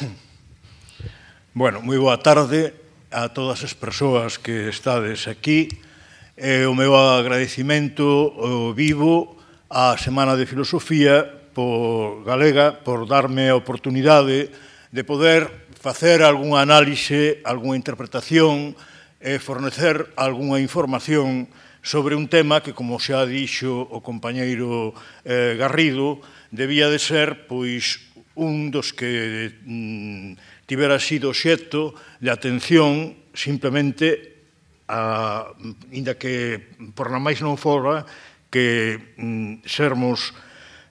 bueno, moi boa tarde a todas as persoas que estades aquí. E o meu agradecimento vivo á Semana de Filosofía por Galega por darme a oportunidade de poder facer algún análise, algunha interpretación e fornecer algunha información sobre un tema que, como xa dixo o compañeiro eh, Garrido, debía de ser pois un dos que mm, tivera sido xeto de atención simplemente a, inda que por na máis non fora que mm, sermos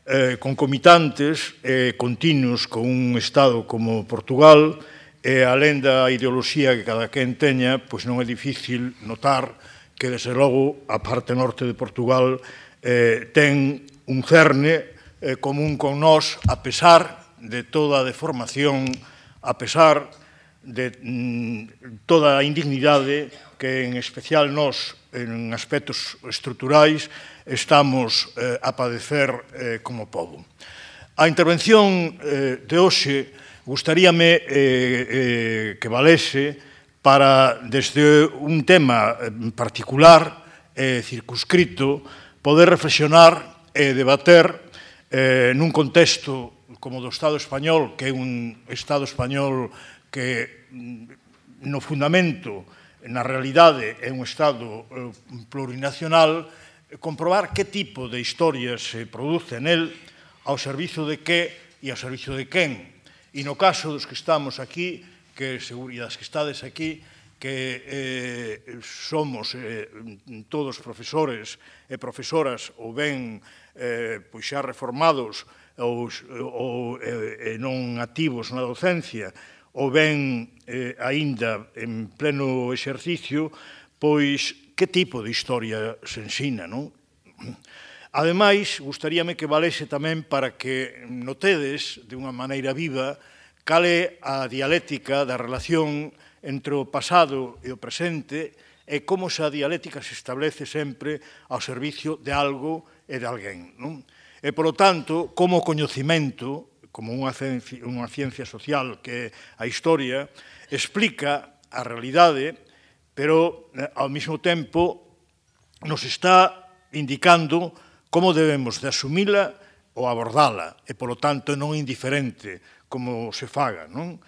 eh, concomitantes e eh, continuos con un Estado como Portugal e eh, alén da ideoloxía que cada quen teña, pois non é difícil notar que, desde logo, a parte norte de Portugal eh, ten un cerne eh, común con nós, a pesar de toda deformación, a pesar de mm, toda a indignidade que en especial nós en aspectos estruturais estamos eh, a padecer eh, como povo. A intervención eh, de hoxe gustaríame eh, eh, que valese para desde un tema eh, particular eh, circunscrito poder reflexionar e debater eh, nun contexto como do Estado español, que é un Estado español que mm, no fundamento, na realidade, é un Estado eh, plurinacional, eh, comprobar que tipo de historias se produce él, ao servizo de que e ao servizo de quen. E no caso dos que estamos aquí, que seguridades que estades aquí, que eh, somos eh, todos profesores e profesoras ou ben eh, pois xa reformados ou, ou e, non activos na docencia ou ben eh, aínda en pleno exercicio, pois que tipo de historia se ensina, non? Ademais, gustaríame que valese tamén para que notedes de unha maneira viva cal é a dialéctica da relación entre o pasado e o presente e como esa dialéctica se establece sempre ao servicio de algo e de alguén. Non? E, polo tanto, como coñecimento, como unha ciencia, unha ciencia social que é a historia, explica a realidade, pero eh, ao mesmo tempo nos está indicando como debemos de asumila ou abordala, e polo tanto non indiferente como se faga. Non?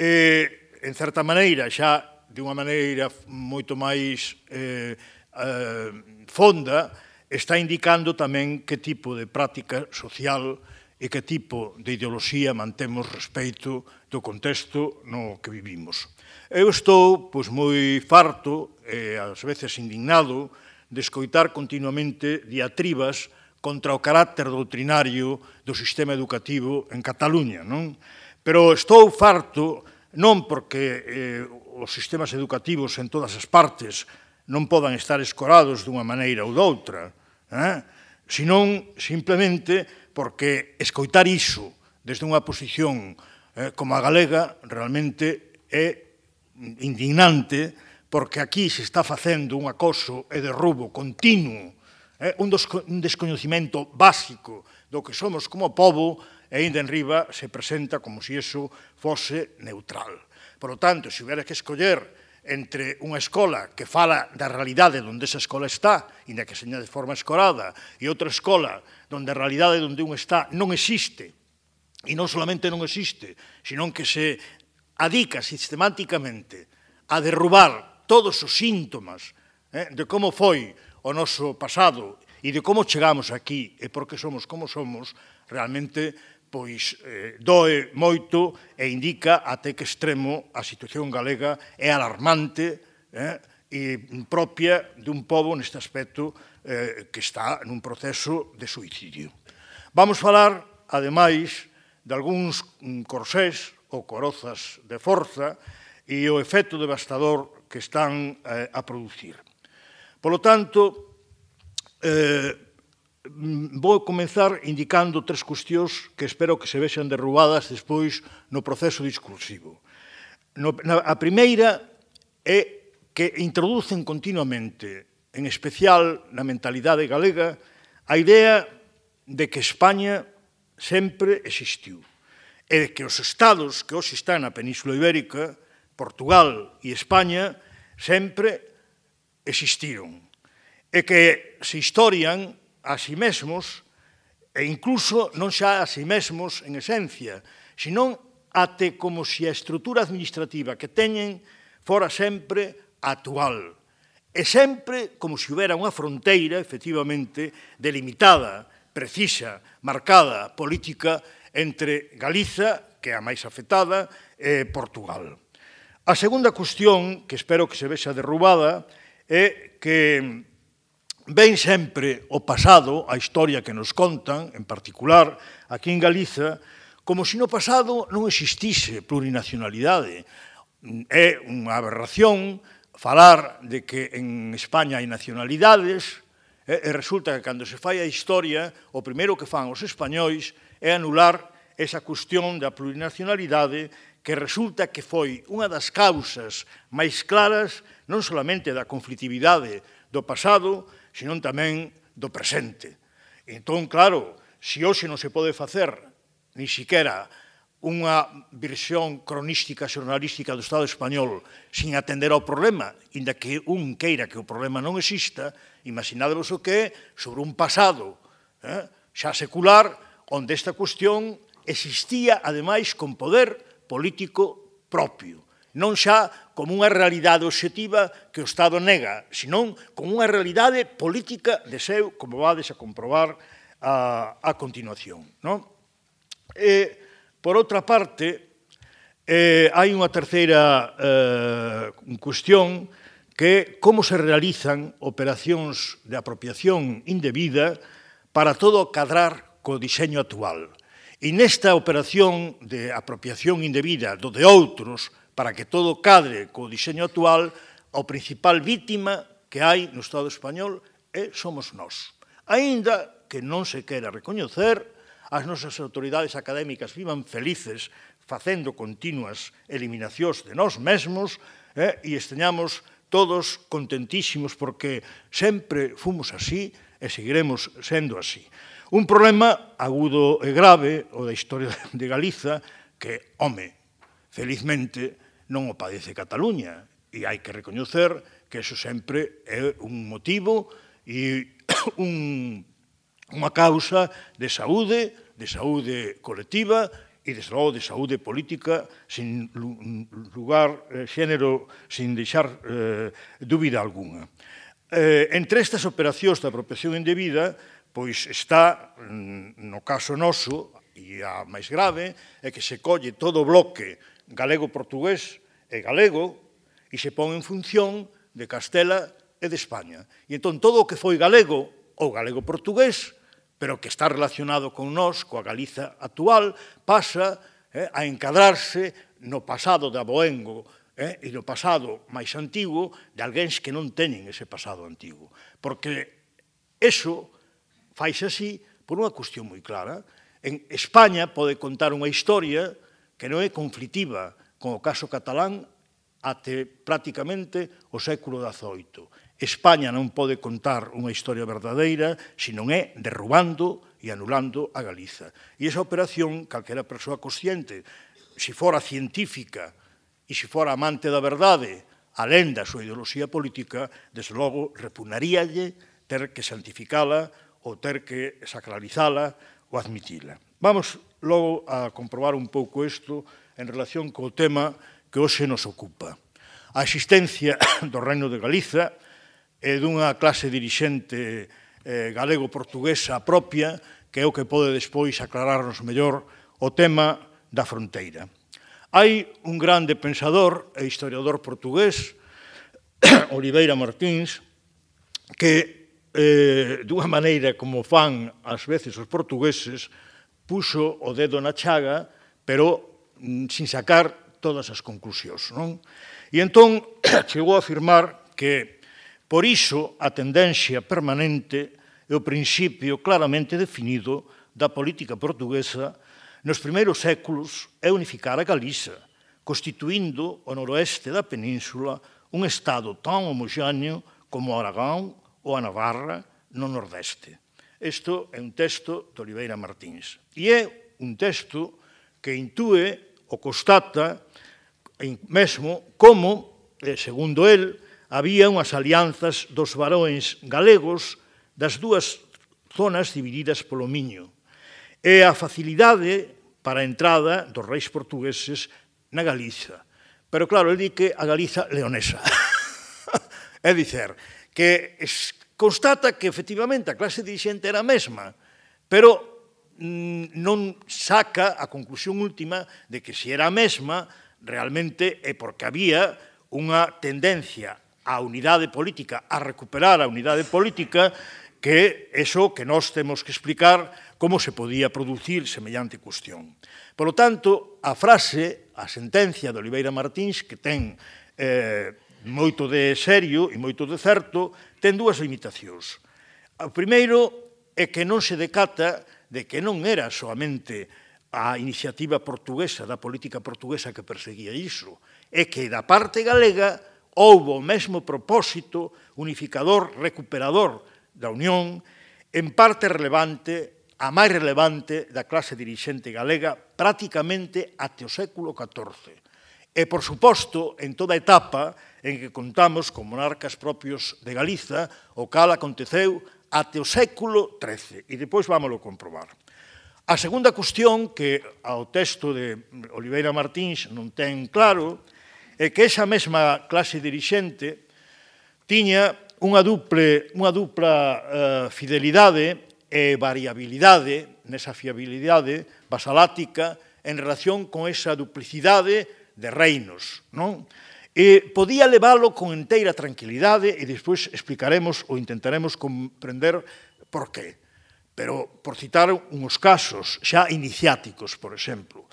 E, en certa maneira, xa de unha maneira moito máis eh, eh, fonda, está indicando tamén que tipo de práctica social e que tipo de ideoloxía mantemos respeito do contexto no que vivimos. Eu estou pois, moi farto e ás veces indignado de escoitar continuamente diatribas contra o carácter doutrinario do sistema educativo en Cataluña. Non? Pero estou farto non porque eh, os sistemas educativos en todas as partes non podan estar escorados dunha maneira ou doutra, eh? senón simplemente porque escoitar iso desde unha posición eh, como a galega realmente é indignante porque aquí se está facendo un acoso e derrubo continuo, eh, un, desco un descoñecimento básico do que somos como povo e ainda en riba se presenta como se si eso fose neutral. Por lo tanto, se houvera que escoller entre unha escola que fala da realidade onde esa escola está, inda que seña de forma escorada, e outra escola onde a realidade onde un está non existe, e non solamente non existe, senón que se adica sistemáticamente a derrubar todos os síntomas eh, de como foi o noso pasado e de como chegamos aquí e por que somos como somos, realmente pois eh, doe moito e indica até que extremo a situación galega é alarmante eh, e propia dun povo neste aspecto eh, que está nun proceso de suicidio. Vamos falar, ademais, de algúns corsés ou corozas de forza e o efecto devastador que están eh, a producir. Polo tanto, eh, Mm, vou comenzar indicando tres cuestións que espero que se vexan derrubadas despois no proceso discursivo. No, na, a primeira é que introducen continuamente, en especial na mentalidade galega, a idea de que España sempre existiu e de que os estados que hoxe están na Península Ibérica, Portugal e España, sempre existiron e que se historian a si mesmos e incluso non xa a si mesmos en esencia, senón ate como se si a estrutura administrativa que teñen fora sempre actual. E sempre como se si houbera unha fronteira, efectivamente, delimitada, precisa, marcada, política, entre Galiza, que é a máis afetada, e Portugal. A segunda cuestión, que espero que se vexa derrubada, é que ven sempre o pasado, a historia que nos contan, en particular aquí en Galiza, como se no pasado non existise plurinacionalidade. É unha aberración falar de que en España hai nacionalidades, e resulta que cando se fai a historia, o primeiro que fan os españois é anular esa cuestión da plurinacionalidade que resulta que foi unha das causas máis claras non solamente da conflitividade do pasado, senón tamén do presente. Entón, claro, se hoxe non se pode facer ni siquiera unha versión cronística xornalística do Estado español sin atender ao problema, inda que un queira que o problema non exista, imaginadevos o que é sobre un pasado eh, xa secular onde esta cuestión existía ademais con poder político propio non xa como unha realidade objetiva que o Estado nega, senón como unha realidade política de seu, como vades a comprobar a, a continuación. Non? E, por outra parte, eh, hai unha terceira eh, cuestión que como se realizan operacións de apropiación indebida para todo cadrar co diseño actual. E nesta operación de apropiación indebida do de outros, para que todo cadre co diseño actual, a principal vítima que hai no Estado español é somos nós. Aínda que non se quera recoñecer, as nosas autoridades académicas vivan felices facendo continuas eliminacións de nós mesmos eh, e esteñamos todos contentísimos porque sempre fomos así e seguiremos sendo así. Un problema agudo e grave o da historia de Galiza que, home, felizmente, non o padece Cataluña e hai que recoñecer que iso sempre é un motivo e un, unha causa de saúde, de saúde colectiva e, desde logo, de saúde política, sin lugar, eh, xénero, sin deixar eh, dúbida alguna. Eh, entre estas operacións da apropiación indebida, pois está, mm, no caso noso, e a máis grave, é que se colle todo o bloque galego-portugués e galego e se pon en función de Castela e de España. E entón todo o que foi galego ou galego-portugués, pero que está relacionado con nós, coa Galiza actual, pasa eh, a encadrarse no pasado de Aboengo eh, e no pasado máis antigo de alguéns que non teñen ese pasado antigo. Porque eso faixe así por unha cuestión moi clara. En España pode contar unha historia que non é conflitiva con o caso catalán até prácticamente o século XVIII. España non pode contar unha historia verdadeira se non é derrubando e anulando a Galiza. E esa operación, calquera persoa consciente, se fora científica e se fora amante da verdade, alén da súa ideoloxía política, desde logo repunaríalle ter que santificala ou ter que sacralizala ou admitila. Vamos logo a comprobar un pouco isto en relación co tema que hoxe nos ocupa. A existencia do Reino de Galiza e dunha clase dirixente eh, galego-portuguesa propia que é o que pode despois aclararnos mellor o tema da fronteira. Hai un grande pensador e historiador portugués, Oliveira Martins, que eh, dunha maneira como fan ás veces os portugueses, puxo o dedo na chaga, pero mm, sin sacar todas as conclusións. Non? E entón chegou a afirmar que por iso a tendencia permanente é o principio claramente definido da política portuguesa nos primeiros séculos é unificar a Galiza, constituindo o noroeste da península un estado tan homoxáneo como o Aragón ou a Navarra no nordeste. Isto é un texto de Oliveira Martins. E é un texto que intúe o constata mesmo como, eh, segundo el, había unhas alianzas dos varóns galegos das dúas zonas divididas polo Miño e a facilidade para a entrada dos reis portugueses na Galiza. Pero claro, el di que a Galiza leonesa. é dicer, que constata que efectivamente a clase dirigente era a mesma, pero mm, non saca a conclusión última de que se era a mesma realmente é porque había unha tendencia á unidade política, a recuperar a unidade política, que eso que nós temos que explicar como se podía producir semellante cuestión. Por lo tanto, a frase, a sentencia de Oliveira Martins, que ten eh, moito de serio e moito de certo, ten dúas limitacións. O primeiro é que non se decata de que non era soamente a iniciativa portuguesa, da política portuguesa que perseguía iso, é que da parte galega houbo o mesmo propósito unificador, recuperador da Unión, en parte relevante, a máis relevante da clase dirixente galega, prácticamente até o século XIV E, por suposto, en toda etapa en que contamos con monarcas propios de Galiza, o cal aconteceu até o século XIII, e depois vámoslo comprobar. A segunda cuestión que ao texto de Oliveira Martins non ten claro é que esa mesma clase dirixente tiña unha, duple, unha dupla uh, fidelidade e variabilidade nesa fiabilidade basalática en relación con esa duplicidade de reinos, non? E podía leválo con inteira tranquilidade e despois explicaremos ou intentaremos comprender por qué. Pero por citar uns casos xa iniciáticos, por exemplo,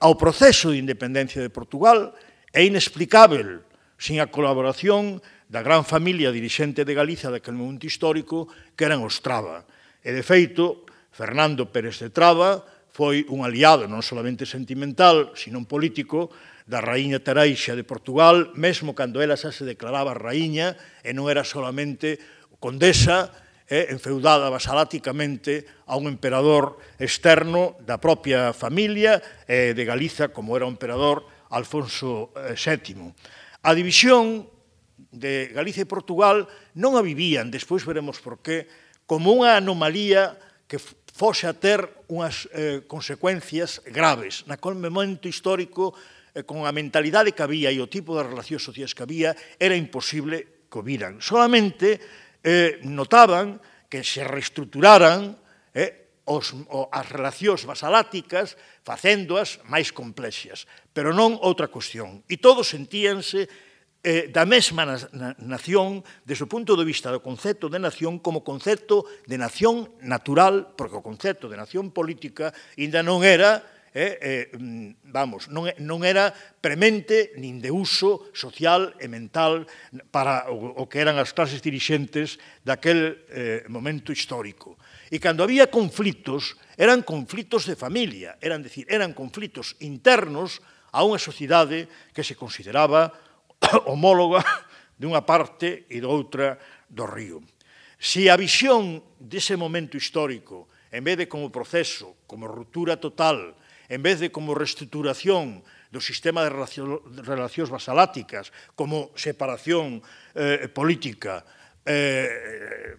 ao proceso de independencia de Portugal é inexplicável sin a colaboración da gran familia dirixente de Galiza daquele momento histórico que eran os Traba. E, de feito, Fernando Pérez de Traba foi un aliado non solamente sentimental, sino un político da raíña Tereixa de Portugal, mesmo cando ela xa se declaraba raíña e non era solamente condesa eh, enfeudada basaláticamente a un emperador externo da propia familia eh, de Galiza como era o emperador Alfonso VII. Eh, a división de Galicia e Portugal non a vivían, despois veremos por qué, como unha anomalía que fose a ter unhas eh, consecuencias graves. Naquel momento histórico Eh, con a mentalidade que había e o tipo de relacións sociais que había, era imposible que o viran. Solamente eh, notaban que se reestruturaran eh, os, o, as relacións basaláticas facéndoas máis complexas, pero non outra cuestión. E todos sentíanse eh, da mesma na, na, nación, desde o punto de vista do concepto de nación, como concepto de nación natural, porque o concepto de nación política ainda non era eh, eh, mm, vamos, non, non era premente nin de uso social e mental para o, o que eran as clases dirixentes daquel eh, momento histórico. E cando había conflitos, eran conflitos de familia, eran decir, eran conflitos internos a unha sociedade que se consideraba homóloga de unha parte e outra do río. Se a visión dese momento histórico, en vez de como proceso, como ruptura total, en vez de como reestruturación do sistema de relacións basaláticas, como separación eh, política, eh,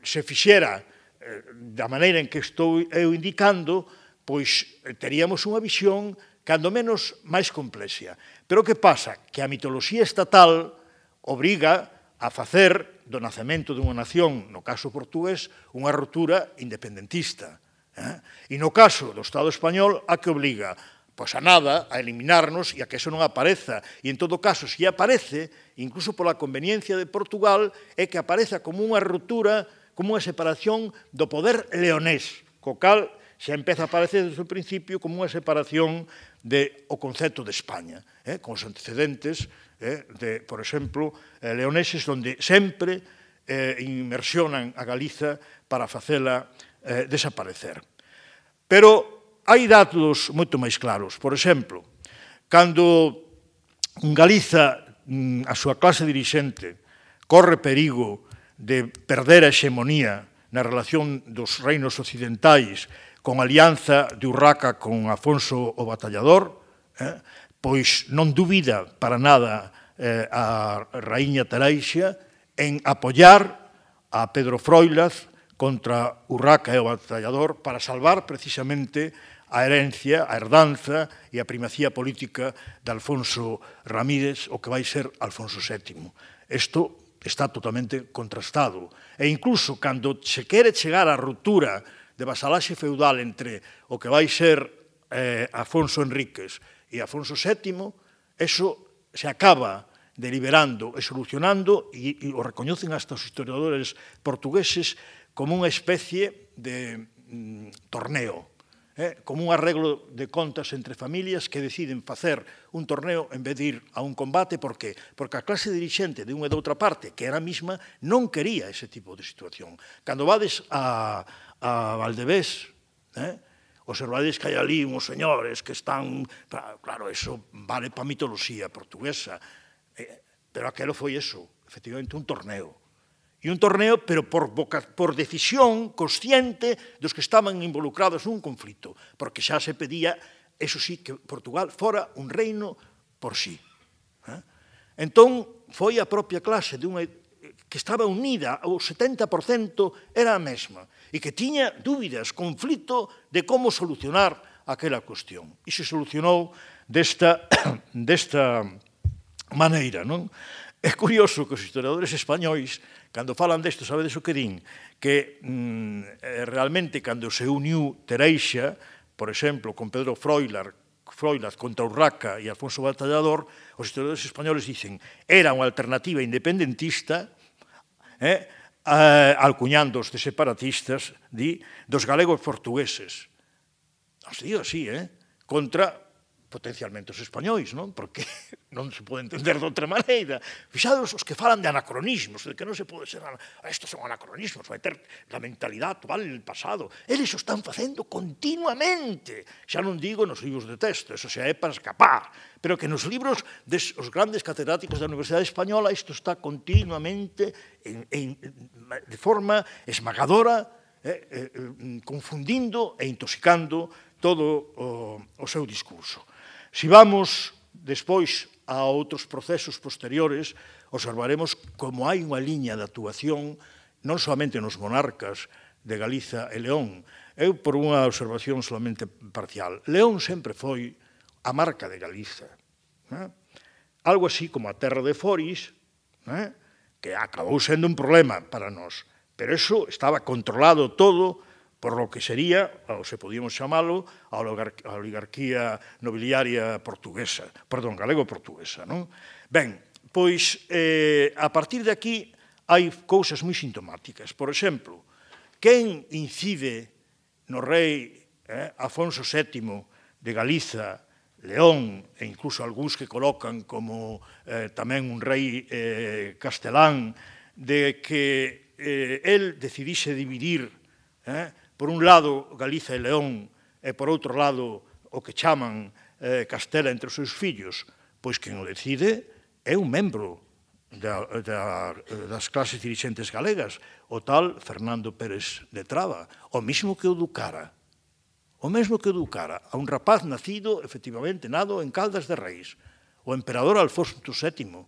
se fixera eh, da maneira en que estou eu indicando, pois eh, teríamos unha visión cando menos máis complexa. Pero que pasa? Que a mitoloxía estatal obriga a facer do nacemento dunha nación, no caso portugués, unha rotura independentista. Eh? E no caso do Estado español, a que obliga pois a nada, a eliminarnos e a que eso non apareza. E en todo caso, se aparece, incluso pola conveniencia de Portugal, é que apareza como unha ruptura, como unha separación do poder leonés, co cal se empeza a aparecer desde o principio como unha separación de o concepto de España, eh? con os antecedentes eh? de, por exemplo, eh, leoneses, onde sempre eh, inmersionan a Galiza para facela eh, desaparecer. Pero hai datos moito máis claros. Por exemplo, cando Galiza, mm, a súa clase dirixente, corre perigo de perder a hexemonía na relación dos reinos occidentais con a alianza de Urraca con Afonso o Batallador, eh, pois non dubida para nada eh, a Raíña Tereixia en apoyar a Pedro Froilaz contra Urraca e o batallador para salvar precisamente a herencia, a herdanza e a primacía política de Alfonso Ramírez, o que vai ser Alfonso VII. Isto está totalmente contrastado. E incluso cando se quere chegar a ruptura de vasalaxe feudal entre o que vai ser eh, Afonso Enríquez e Afonso VII, eso se acaba deliberando e solucionando, e, e o recoñecen hasta os historiadores portugueses, como unha especie de mm, torneo, eh, como un arreglo de contas entre familias que deciden facer un torneo en vez de ir a un combate, por que? Porque a clase dirixente de unha e de outra parte, que era a mesma, non quería ese tipo de situación. Cando vades a, a Valdevés, eh, observades que hai ali uns señores que están... Claro, eso vale para mitoloxía portuguesa, eh, pero aquelo foi eso, efectivamente un torneo E un torneo, pero por, boca, por decisión consciente dos que estaban involucrados nun conflito, porque xa se pedía, eso sí, que Portugal fora un reino por sí. Eh? Entón, foi a propia clase de unha que estaba unida, o 70% era a mesma, e que tiña dúbidas, conflito de como solucionar aquela cuestión. E se solucionou desta, desta maneira, non? É curioso que os historiadores españois Cando falan desto, sabedes o que din? Que mm, eh, realmente cando se uniu Tereixa, por exemplo, con Pedro Froilar, Froilas contra Urraca e Alfonso Batallador, os historiadores españoles dicen era unha alternativa independentista eh, eh, alcuñándos de separatistas di, dos galegos portugueses. Os digo así, eh? contra potencialmente os españois, non? Porque non se pode entender de outra maneira. Fixados os que falan de anacronismos, de que non se pode ser... anacronismos. Ah, estos son anacronismos, vai ter la mentalidade actual el pasado. Eles o están facendo continuamente. Xa non digo nos libros de texto, eso xa é para escapar. Pero que nos libros des os grandes catedráticos da Universidade Española isto está continuamente en, en, de forma esmagadora, eh, eh, mm, confundindo e intoxicando todo o, o seu discurso. Si vamos despois a outros procesos posteriores, observaremos como hai unha liña de actuación non somente nos monarcas de Galiza e León, eu por unha observación solamente parcial. León sempre foi a marca de Galiza. Né? ¿eh? Algo así como a terra de Foris, né? ¿eh? que acabou sendo un problema para nós. Pero eso estaba controlado todo por lo que sería, ou se podíamos chamalo, a oligarquía nobiliaria portuguesa, perdón, galego-portuguesa. Non? Ben, pois, eh, a partir de aquí hai cousas moi sintomáticas. Por exemplo, quen incide no rei eh, Afonso VII de Galiza, León, e incluso algúns que colocan como eh, tamén un rei eh, castelán, de que eh, el decidise dividir eh, por un lado Galiza e León e por outro lado o que chaman eh, Castela entre os seus fillos, pois quen o decide é un membro da, da, das clases dirigentes galegas, o tal Fernando Pérez de Traba, o mismo que o Ducara, o mesmo que o Ducara, a un rapaz nacido, efectivamente, nado en Caldas de Reis, o emperador Alfonso VII.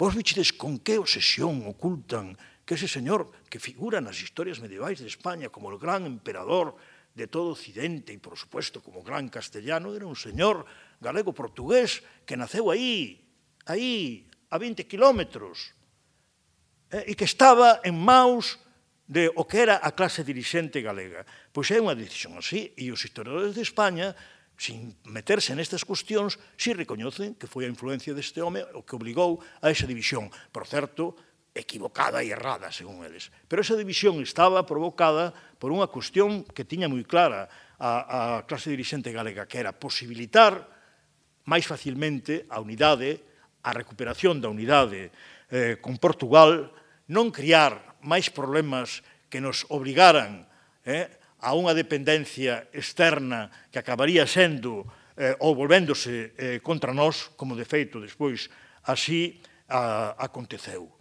Vos vichedes con que obsesión ocultan que ese señor que figura en las historias medievales de España como el gran emperador de todo Occidente y por supuesto como gran castellano, era un señor galego-portugués que nació ahí, ahí, a 20 kilómetros, eh, e que estaba en maus de o que era a clase dirixente galega. Pois é unha decisión así, e os historiadores de España, sin meterse nestas cuestións, si recoñecen que foi a influencia deste home o que obligou a esa división. Por certo, equivocada e errada, según eles. Pero esa división estaba provocada por unha cuestión que tiña moi clara a, a clase dirigente galega, que era posibilitar máis facilmente a unidade, a recuperación da unidade eh, con Portugal, non criar máis problemas que nos obrigaran eh, a unha dependencia externa que acabaría sendo eh, ou volvéndose eh, contra nós, como de feito despois así a, aconteceu.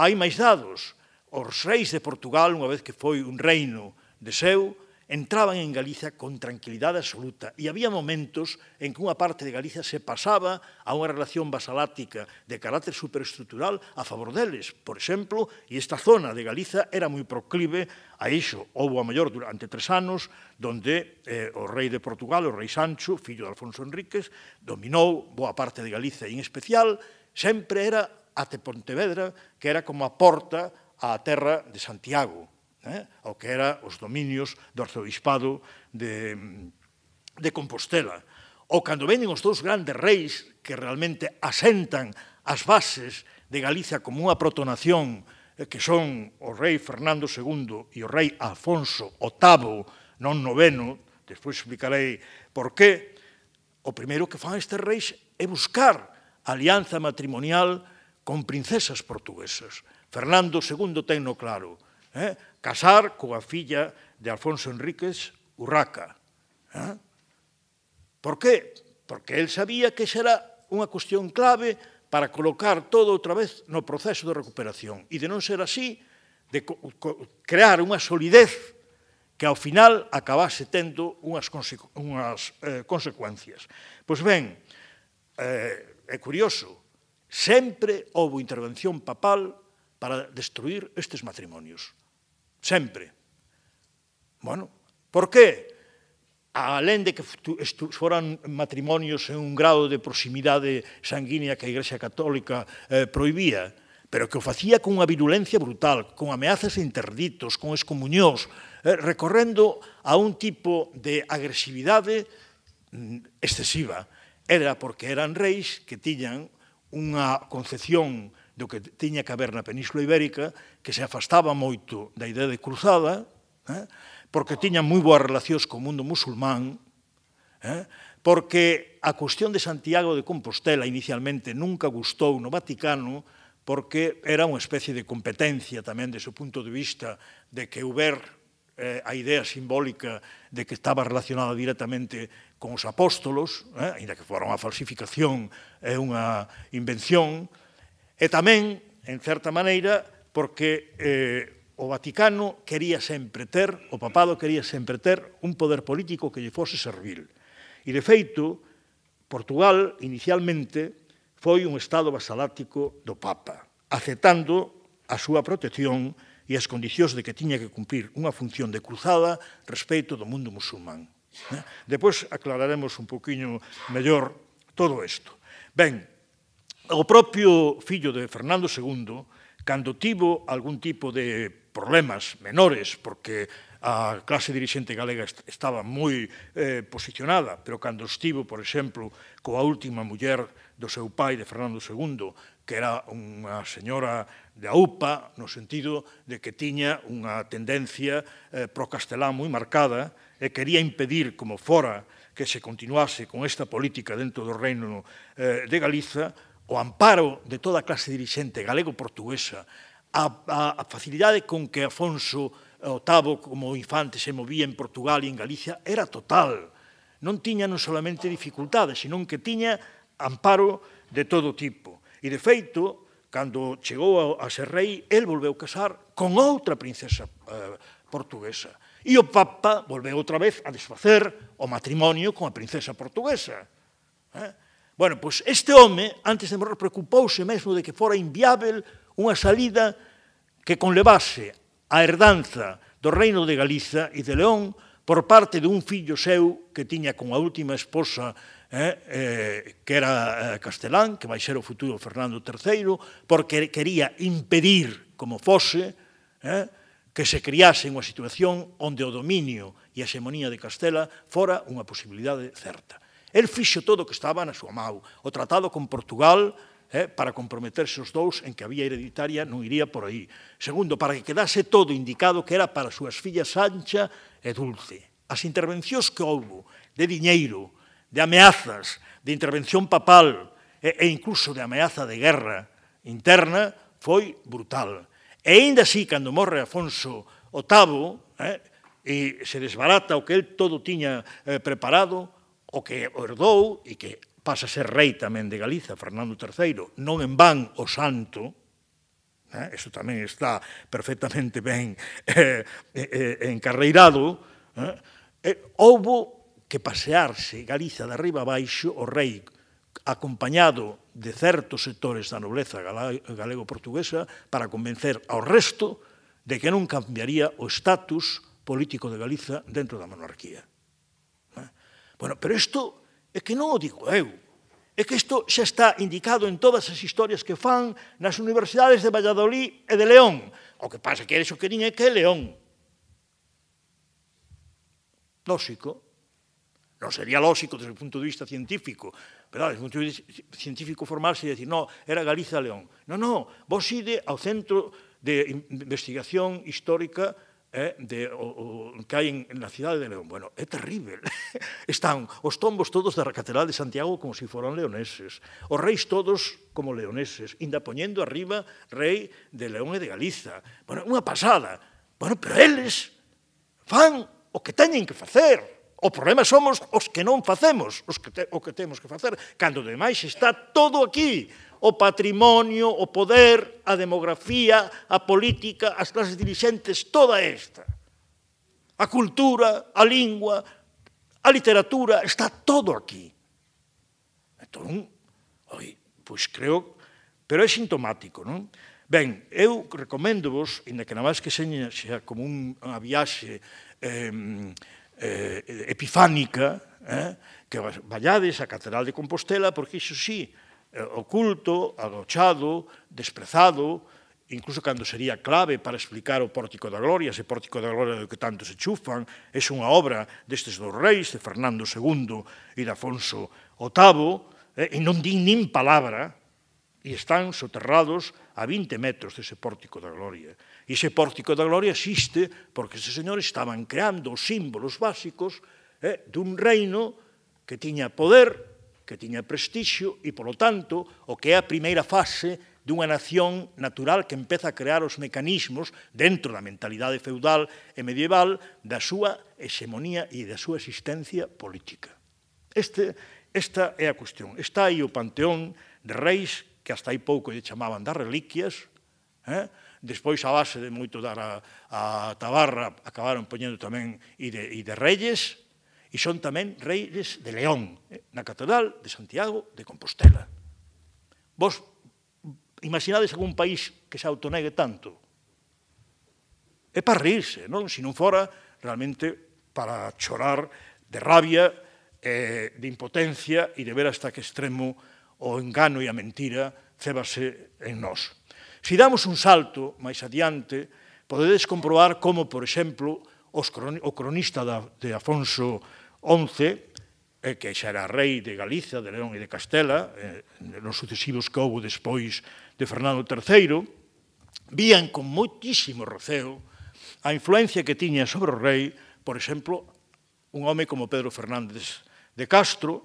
Hai máis dados. Os reis de Portugal, unha vez que foi un reino de seu, entraban en Galicia con tranquilidade absoluta e había momentos en que unha parte de Galicia se pasaba a unha relación basalática de carácter superestrutural a favor deles, por exemplo, e esta zona de Galiza era moi proclive a iso. Houve a maior durante tres anos donde eh, o rei de Portugal, o rei Sancho, fillo de Alfonso Enríquez, dominou boa parte de Galiza e en especial sempre era até Pontevedra, que era como a porta á terra de Santiago, eh? ao que era os dominios do arzobispado de, de Compostela. Ou cando venen os dous grandes reis que realmente asentan as bases de Galicia como unha protonación eh, que son o rei Fernando II e o rei Afonso VIII, non noveno, despois explicarei por qué, o primeiro que fan estes reis é buscar alianza matrimonial con princesas portuguesas. Fernando II tenno claro, eh? casar coa filla de Alfonso Enríquez, Urraca. Eh? Por que? Porque él sabía que será unha cuestión clave para colocar todo outra vez no proceso de recuperación e de non ser así, de crear unha solidez que ao final acabase tendo unhas, unhas eh, consecuencias. Pois ben, eh, é curioso, Sempre houve intervención papal para destruir estes matrimonios. Sempre. Bueno, por que? Alén de que foran matrimonios en un grado de proximidade sanguínea que a Igrexa Católica eh, proibía, pero que o facía con unha virulencia brutal, con ameazas e interditos, con excomunións, eh, recorrendo a un tipo de agresividade mm, excesiva. Era porque eran reis que tiñan unha concepción do que tiña que haber na Península Ibérica que se afastaba moito da idea de cruzada eh? porque tiña moi boas relacións co mundo musulmán eh? porque a cuestión de Santiago de Compostela inicialmente nunca gustou no Vaticano porque era unha especie de competencia tamén de seu punto de vista de que houber eh, a idea simbólica de que estaba relacionada directamente con os apóstolos, eh, ainda que fora unha falsificación e eh, unha invención, e tamén, en certa maneira, porque eh, o Vaticano quería sempre ter, o papado quería sempre ter un poder político que lle fose servil. E, de feito, Portugal, inicialmente, foi un estado basalático do Papa, aceptando a súa protección e as condicións de que tiña que cumprir unha función de cruzada respecto do mundo musulmán. Depois aclararemos un poquinho mellor todo isto. Ben, o propio fillo de Fernando II, cando tivo algún tipo de problemas menores, porque a clase dirixente galega estaba moi eh, posicionada, pero cando estivo, por exemplo, coa última muller do seu pai, de Fernando II, que era unha señora de UPA, no sentido de que tiña unha tendencia eh, pro-castelán moi marcada e quería impedir como fora que se continuase con esta política dentro do reino eh, de Galiza, o amparo de toda a clase dirigente galego-portuguesa, a, a, a facilidade con que Afonso VIII como infante se movía en Portugal e en Galicia era total. Non tiña non solamente dificultades, senón que tiña amparo de todo tipo. E, de feito, cando chegou a ser rei, el volveu casar con outra princesa eh, portuguesa. E o Papa volveu outra vez a desfacer o matrimonio con a princesa portuguesa. Eh? Bueno, pois este home, antes de morrer, preocupouse mesmo de que fora inviável unha salida que conlevase a herdanza do reino de Galiza e de León por parte dun fillo seu que tiña con a última esposa eh, eh, que era eh, castelán, que vai ser o futuro Fernando III, porque quería impedir como fose eh, que se criase unha situación onde o dominio e a hegemonía de Castela fora unha posibilidade certa. El fixo todo o que estaba na súa mau. O tratado con Portugal eh, para comprometerse os dous en que a vía hereditaria non iría por aí. Segundo, para que quedase todo indicado que era para as súas fillas Sancha e Dulce. As intervencións que houbo de diñeiro, de ameazas de intervención papal e, e incluso de ameaza de guerra interna foi brutal. E ainda así, cando morre Afonso VIII, eh, e se desbarata o que el todo tiña eh, preparado, o que herdou e que pasa a ser rei tamén de Galiza, Fernando III, non en van o santo, eh, eso tamén está perfectamente ben eh, eh, eh encarreirado, eh, eh, houbo que pasearse Galiza de arriba abaixo o rei acompañado de certos sectores da nobleza galego-portuguesa para convencer ao resto de que non cambiaría o estatus político de Galiza dentro da monarquía. Eh? Bueno, pero isto é que non o digo eu, é que isto xa está indicado en todas as historias que fan nas universidades de Valladolid e de León. O que pasa que iso que nin é que é León. Lóxico, Non sería lógico desde o punto de vista científico, pero desde o punto de vista científico formarse e decir, no, era Galiza León. Non, non, vos ide ao centro de investigación histórica eh, de, o, o, que hai en, na cidade de León. Bueno, é terrible. Están os tombos todos da Catedral de Santiago como se si foran leoneses. Os reis todos como leoneses, inda poñendo arriba rei de León e de Galiza. Bueno, unha pasada. Bueno, pero eles fan o que teñen que facer O problema somos os que non facemos, os que te, o que temos que facer, cando demais está todo aquí. O patrimonio, o poder, a demografía, a política, as clases dirigentes, toda esta. A cultura, a lingua, a literatura, está todo aquí. Entón, oi, pois creo, pero é sintomático, non? Ben, eu recomendo vos, inda que máis que seña xa como unha viaxe eh, eh, epifánica, eh, que vallades a Catedral de Compostela, porque iso sí, eh, oculto, agochado, desprezado, incluso cando sería clave para explicar o Pórtico da Gloria, ese Pórtico da Gloria do que tanto se chufan, é unha obra destes dos reis, de Fernando II e de Afonso VIII, eh, e non din nin palabra, e están soterrados a 20 metros dese Pórtico da Gloria. Ese pórtico da gloria existe porque estes señores estaban creando os símbolos básicos eh, dun reino que tiña poder, que tiña prestixio e, polo tanto, o que é a primeira fase dunha nación natural que empeza a crear os mecanismos dentro da mentalidade feudal e medieval da súa hexemonía e da súa existencia política. Este, esta é a cuestión. Está aí o panteón de reis que hasta aí pouco lle chamaban das reliquias, eh? Despois, a base de moito dar a, a tabarra, acabaron poñendo tamén e de, e de reyes, e son tamén reyes de León, eh, na Catedral de Santiago de Compostela. Vos imaginades algún país que se autonegue tanto? É para rirse, non? Se non fora realmente para chorar de rabia, eh, de impotencia e de ver hasta que extremo o engano e a mentira cébase en nós. Si damos un salto máis adiante, podedes comprobar como, por exemplo, os cron o cronista da, de Afonso XI, eh, que xa era rei de Galiza, de León e de Castela, eh, nos sucesivos que houve despois de Fernando III, vían con moitísimo receo a influencia que tiña sobre o rei, por exemplo, un home como Pedro Fernández de Castro,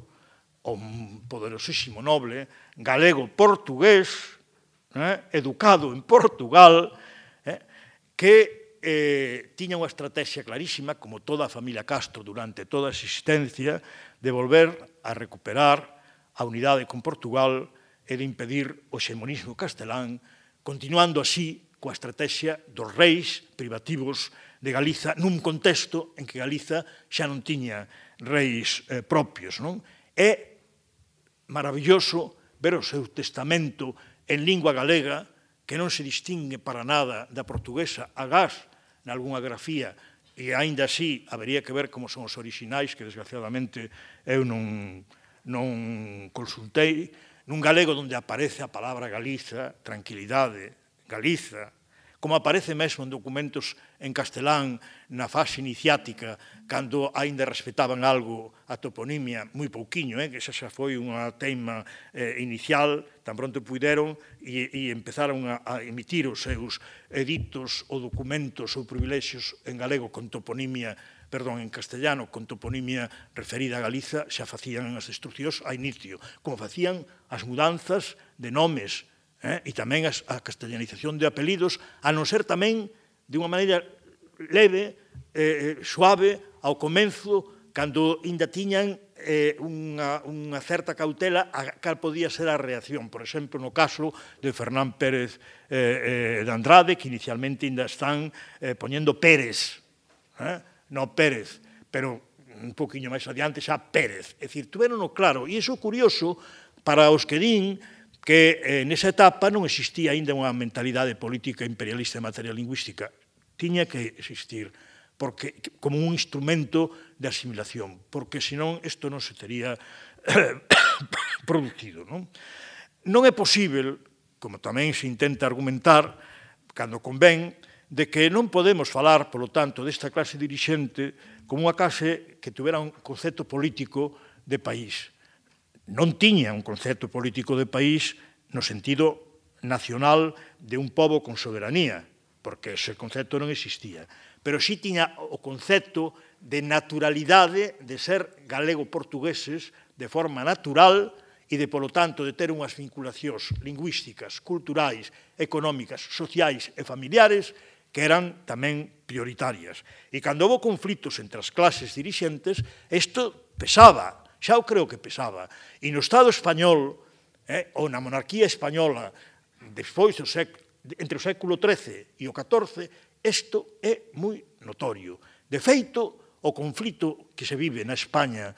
un poderosísimo noble galego-portugués, eh, educado en Portugal, eh, que eh, tiña unha estrategia clarísima, como toda a familia Castro durante toda a existencia, de volver a recuperar a unidade con Portugal e de impedir o xemonismo castelán, continuando así coa estrategia dos reis privativos de Galiza nun contexto en que Galiza xa non tiña reis eh, propios. Non? É maravilloso ver o seu testamento en lingua galega que non se distingue para nada da portuguesa a en algunha grafía e aínda así habería que ver como son os orixinais que desgraciadamente eu non, non consultei nun galego onde aparece a palabra Galiza, tranquilidade, Galiza, como aparece mesmo en documentos en castelán na fase iniciática, cando aínda respetaban algo a toponimia, moi pouquiño, eh, que xa xa foi unha teima eh, inicial, tan pronto puideron e, e empezaron a, a emitir os seus editos ou documentos ou privilexios en galego con toponimia perdón, en castellano, con toponimia referida a Galiza, xa facían as destruccións a inicio, como facían as mudanzas de nomes eh? e tamén as, a castellanización de apelidos, a non ser tamén de unha maneira leve, eh, eh, suave ao comenzo, cando inda tiñan eh, unha, unha certa cautela a cal podía ser a reacción. Por exemplo, no caso de Fernán Pérez eh, eh, de Andrade, que inicialmente inda están eh, poñendo Pérez, eh? no Pérez, pero un poquinho máis adiante xa Pérez. É dicir, tuveron o claro, e iso curioso para os que din que eh, nesa etapa non existía aínda unha mentalidade política imperialista e materialingüística tiña que existir porque como un instrumento de asimilación, porque senón isto non se tería producido. Non? non é posible, como tamén se intenta argumentar, cando convén, de que non podemos falar, polo tanto, desta clase dirixente como unha clase que tuvera un concepto político de país. Non tiña un concepto político de país no sentido nacional de un pobo con soberanía, porque ese concepto non existía, pero sí tiña o concepto de naturalidade de ser galego-portugueses de forma natural e de, polo tanto, de ter unhas vinculacións lingüísticas, culturais, económicas, sociais e familiares que eran tamén prioritarias. E cando houve conflitos entre as clases dirixentes, isto pesaba, xa o creo que pesaba. E no Estado español, eh, ou na monarquía española, despois do século, entre o século XIII e o XIV, isto é moi notorio. De feito, o conflito que se vive na España,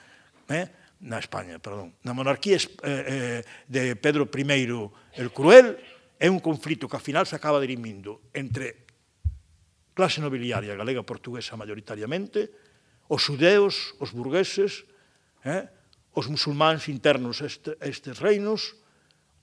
eh, na España, perdón, na monarquía eh, eh de Pedro I el Cruel, é un conflito que ao final se acaba dirimindo entre clase nobiliaria galega portuguesa mayoritariamente, os xudeos, os burgueses, eh, os musulmáns internos este, estes reinos,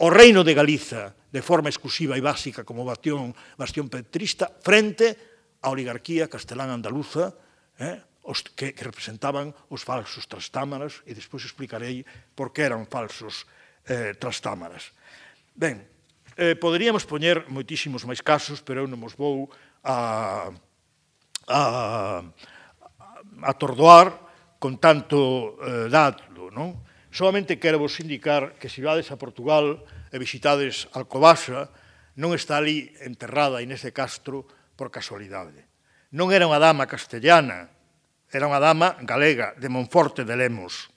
o reino de Galiza de forma exclusiva e básica como bastión, bastión petrista frente á oligarquía castelán andaluza eh, os que, que representaban os falsos trastámaras e despois explicarei por que eran falsos eh, trastámaras. Ben, eh, poderíamos poñer moitísimos máis casos, pero eu non vos vou a, a, a tordoar con tanto eh, dato, non? Solamente quero vos indicar que se vades a Portugal e visitades Alcobasa, non está ali enterrada Inés de Castro por casualidade. Non era unha dama castellana, era unha dama galega de Monforte de Lemos.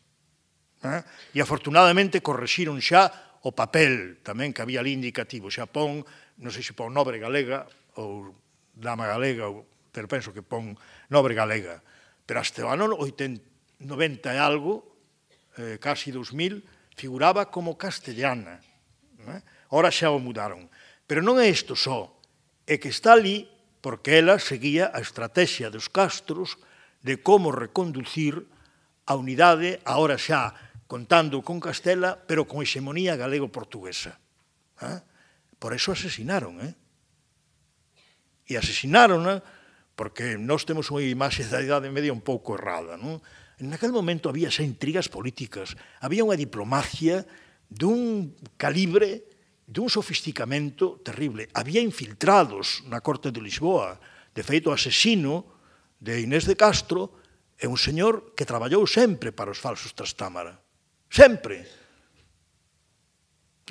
Eh? E afortunadamente correxiron xa o papel tamén que había ali indicativo. Xa pon, non sei se pon nobre galega ou dama galega, ou, pero penso que pon nobre galega. Pero hasta o ano 80, 90 e algo, Eh, casi 2000, figuraba como castellana. é? Ora xa o mudaron. Pero non é isto só, é que está ali porque ela seguía a estrategia dos castros de como reconducir a unidade, ahora xa contando con Castela, pero con hexemonía galego-portuguesa. Eh? Por eso asesinaron, eh? E asesinaron, eh? porque nós temos unha imaxe da Idade Media un pouco errada, non? En aquel momento había xa intrigas políticas, había unha diplomacia dun calibre, dun sofisticamento terrible. Había infiltrados na corte de Lisboa, de feito asesino de Inés de Castro, é un señor que traballou sempre para os falsos Trastámara. Sempre.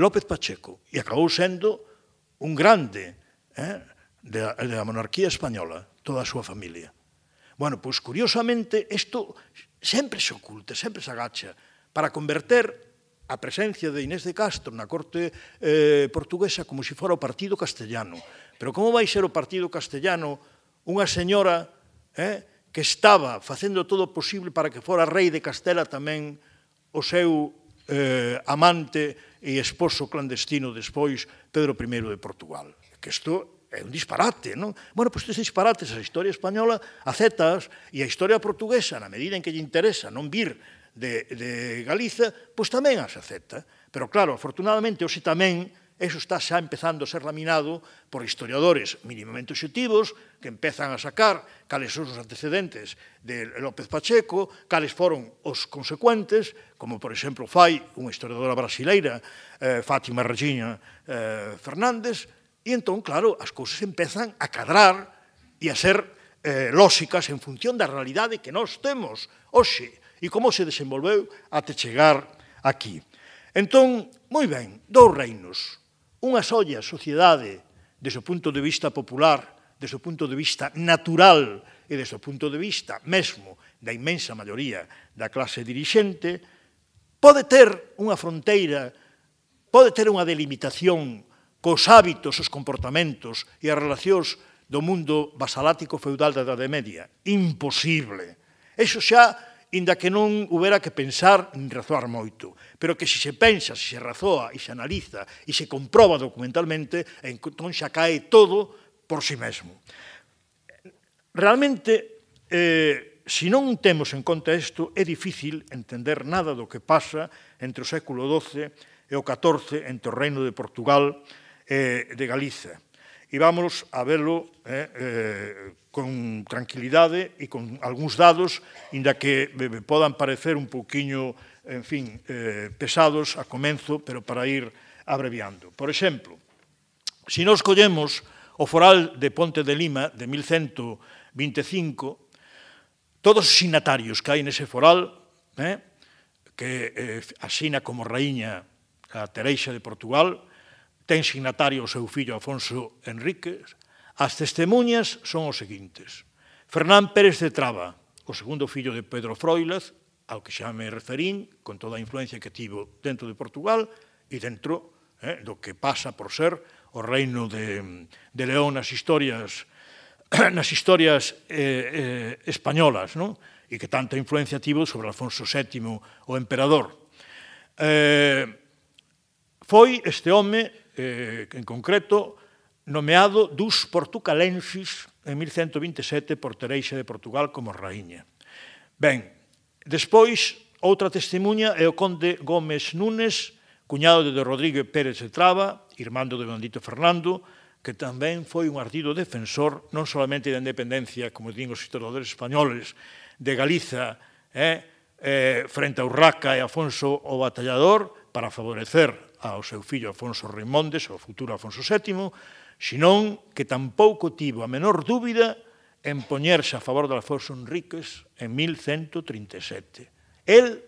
López Pacheco. E acabou sendo un grande eh, da, da monarquía española, toda a súa familia. Bueno, pois curiosamente, isto sempre se oculta, sempre se agacha para converter a presencia de Inés de Castro na corte eh, portuguesa como se fora o partido castellano. Pero como vai ser o partido castellano unha señora eh, que estaba facendo todo o posible para que fora rei de Castela tamén o seu eh, amante e esposo clandestino despois Pedro I de Portugal. Que isto É un disparate, non? Bueno, pois pues, disparates a historia española aceptas e a historia portuguesa, na medida en que lle interesa non vir de, de Galiza, pois pues tamén as acepta. Pero claro, afortunadamente, hoxe tamén Eso está xa empezando a ser laminado por historiadores mínimamente objetivos que empezan a sacar cales son os antecedentes de López Pacheco, cales foron os consecuentes, como por exemplo fai unha historiadora brasileira, eh, Fátima Regina eh, Fernández, E entón, claro, as cousas empezan a cadrar e a ser eh, lóxicas en función da realidade que nós temos hoxe e como se desenvolveu até chegar aquí. Entón, moi ben, dous reinos. Unha solla sociedade desde o punto de vista popular, desde o punto de vista natural e desde o punto de vista mesmo da inmensa maioría da clase dirixente, pode ter unha fronteira, pode ter unha delimitación cos hábitos, os comportamentos e as relacións do mundo basalático feudal da Edade Media. Imposible. Eso xa, inda que non houbera que pensar nin razoar moito, pero que se se pensa, se se razoa e se analiza e se comproba documentalmente, entón xa cae todo por si sí mesmo. Realmente, eh, se non temos en conta isto, é difícil entender nada do que pasa entre o século XII e o XIV entre o Reino de Portugal e eh, de Galiza. E vamos a verlo eh, eh, con tranquilidade e con algúns dados, inda que me podan parecer un poquinho en fin, eh, pesados a comenzo, pero para ir abreviando. Por exemplo, se si nos collemos o foral de Ponte de Lima de 1125, todos os sinatarios que hai nese foral, eh, que eh, asina como raíña a Tereixa de Portugal, Ten signatario o seu fillo Afonso Enríquez. As testemunhas son os seguintes. Fernán Pérez de Traba, o segundo fillo de Pedro Froilaz, ao que xa me referín, con toda a influencia que tivo dentro de Portugal e dentro eh, do que pasa por ser o reino de, de León nas historias nas historias eh, eh, españolas, non? e que tanta influencia tivo sobre Alfonso VII, o emperador. Eh, foi este home eh, en concreto, nomeado dos portucalensis en 1127 por Tereixa de Portugal como raíña. Ben, despois, outra testemunha é o conde Gómez Núñez, cuñado de Rodrigo Pérez de Traba, irmando do Benedito Fernando, que tamén foi un ardido defensor non solamente da independencia, como dín os historiadores españoles, de Galiza eh, eh, frente a Urraca e Afonso o Batallador para favorecer ao seu fillo Afonso Raimondes, ao futuro Afonso VII, xinón que tampouco tivo a menor dúbida en poñerse a favor de Alfonso Enríquez en 1137. El,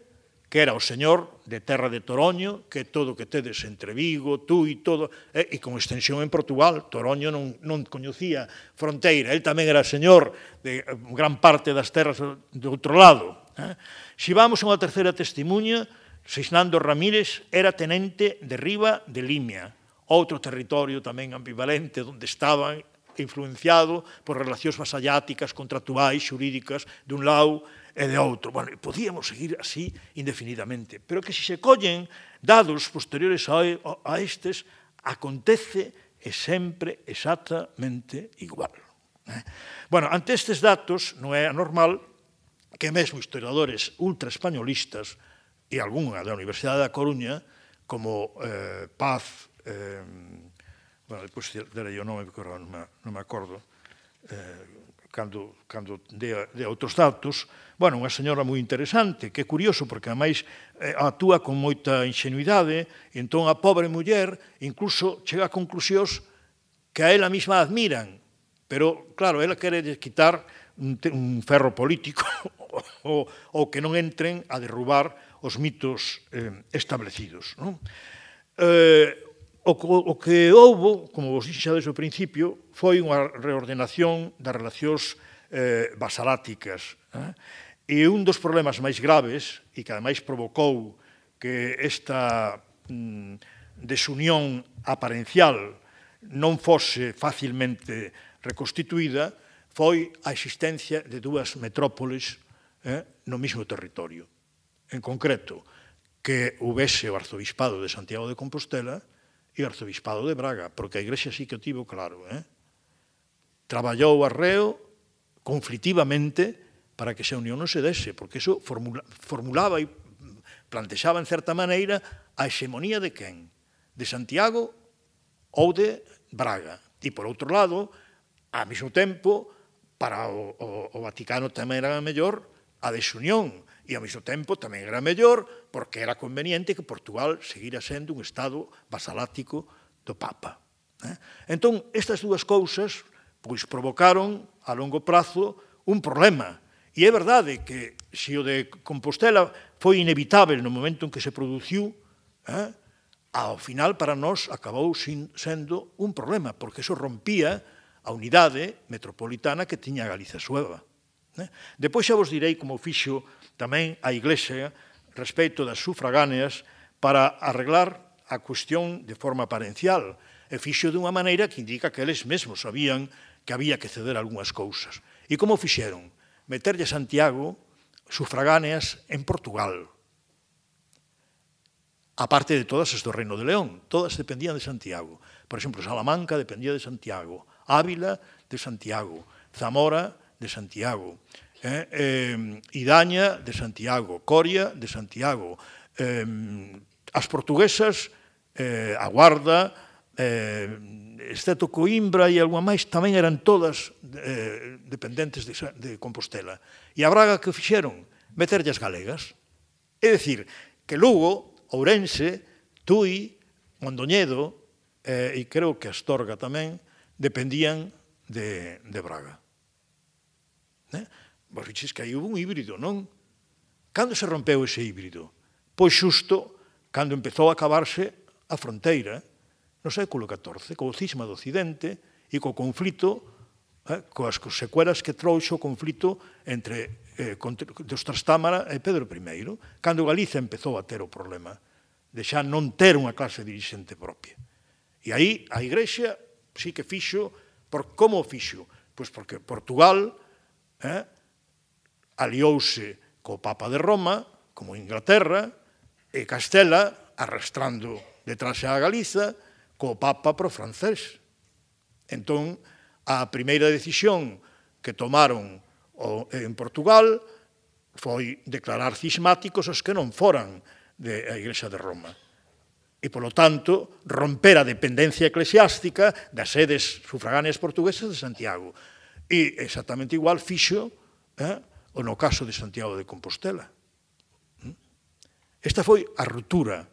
que era o señor de Terra de Toroño, que todo que tedes entre Vigo, tú e todo, e, eh, e con extensión en Portugal, Toroño non, non coñecía fronteira, el tamén era señor de gran parte das terras do outro lado. Eh? Si vamos a unha terceira testemunha, Xisnando Ramírez era tenente de Riba de Limia, outro territorio tamén ambivalente onde estaban influenciado por relacións vasalláticas, contractuais, xurídicas, dun lado e de outro. Bueno, podíamos seguir así indefinidamente, pero que se se collen dados posteriores a, a estes, acontece e sempre exactamente igual. Bueno, ante estes datos non é anormal que mesmo historiadores ultraespañolistas e algunha da Universidade da Coruña como eh, Paz eh, bueno, depois darei o nome porque non me, non me acordo eh, cando, cando de, de outros datos, bueno, unha señora moi interesante, que é curioso, porque ademais eh, actúa con moita ingenuidade, entón a pobre muller incluso chega a conclusións que a ela mesma admiran, pero, claro, ela quere quitar un, un ferro político ou, ou que non entren a derrubar os mitos eh, establecidos. Non? Eh, o, o que houbo, como vos desde o principio, foi unha reordenación das relacións eh, basaláticas. Eh? E un dos problemas máis graves, e que ademais provocou que esta mm, desunión aparencial non fose facilmente reconstituída, foi a existencia de dúas metrópoles eh, no mismo territorio en concreto, que houvese o arzobispado de Santiago de Compostela e o arzobispado de Braga, porque a Igrexa sí que o tivo claro. Eh? Traballou o arreo conflitivamente para que esa unión non se dese, porque eso formula, formulaba e plantexaba en certa maneira a hexemonía de quen? De Santiago ou de Braga. E, por outro lado, ao mesmo tempo, para o, o, o Vaticano tamén era mellor a desunión, e ao mesmo tempo tamén era mellor porque era conveniente que Portugal seguira sendo un estado vasalático do Papa. Eh? Entón, estas dúas cousas pois provocaron a longo prazo un problema. E é verdade que se o de Compostela foi inevitável no momento en que se produciu, eh? ao final para nós acabou sin, sendo un problema, porque iso rompía a unidade metropolitana que tiña Galiza Sueva. Né? Depois xa vos direi como fixo tamén a Iglesia respecto das sufragáneas para arreglar a cuestión de forma parencial e fixo dunha maneira que indica que eles mesmos sabían que había que ceder algunhas cousas. E como fixeron? Meterlle a Santiago sufragáneas en Portugal, A parte de todas as do Reino de León, todas dependían de Santiago. Por exemplo, Salamanca dependía de Santiago, Ávila de Santiago, Zamora de Santiago, eh, eh, Idaña de Santiago, Coria de Santiago, eh, as portuguesas, eh, a Guarda, eh, exceto Coimbra e algo máis, tamén eran todas eh, dependentes de, de Compostela. E a Braga que fixeron? Meterlles galegas. É dicir, que Lugo, Ourense, Tui, Mondoñedo eh, e creo que Astorga tamén dependían de, de Braga. Né? Vos viches que aí houve un híbrido, non? Cando se rompeu ese híbrido? Pois xusto cando empezou a acabarse a fronteira no século XIV, co cisma do Occidente e co conflito, eh, coas secuelas que trouxo o conflito entre eh, dos Trastámara e Pedro I, cando Galiza empezou a ter o problema de xa non ter unha clase dirigente propia. E aí a Igrexa sí que fixo, por como fixo? Pois porque Portugal eh, aliouse co Papa de Roma, como Inglaterra, e Castela, arrastrando detrás a Galiza, co Papa pro francés. Entón, a primeira decisión que tomaron en Portugal foi declarar cismáticos os que non foran de a Igrexa de Roma e, polo tanto, romper a dependencia eclesiástica das sedes sufragáneas portuguesas de Santiago. E exactamente igual fixo eh, o no caso de Santiago de Compostela. Mm? Esta foi a ruptura,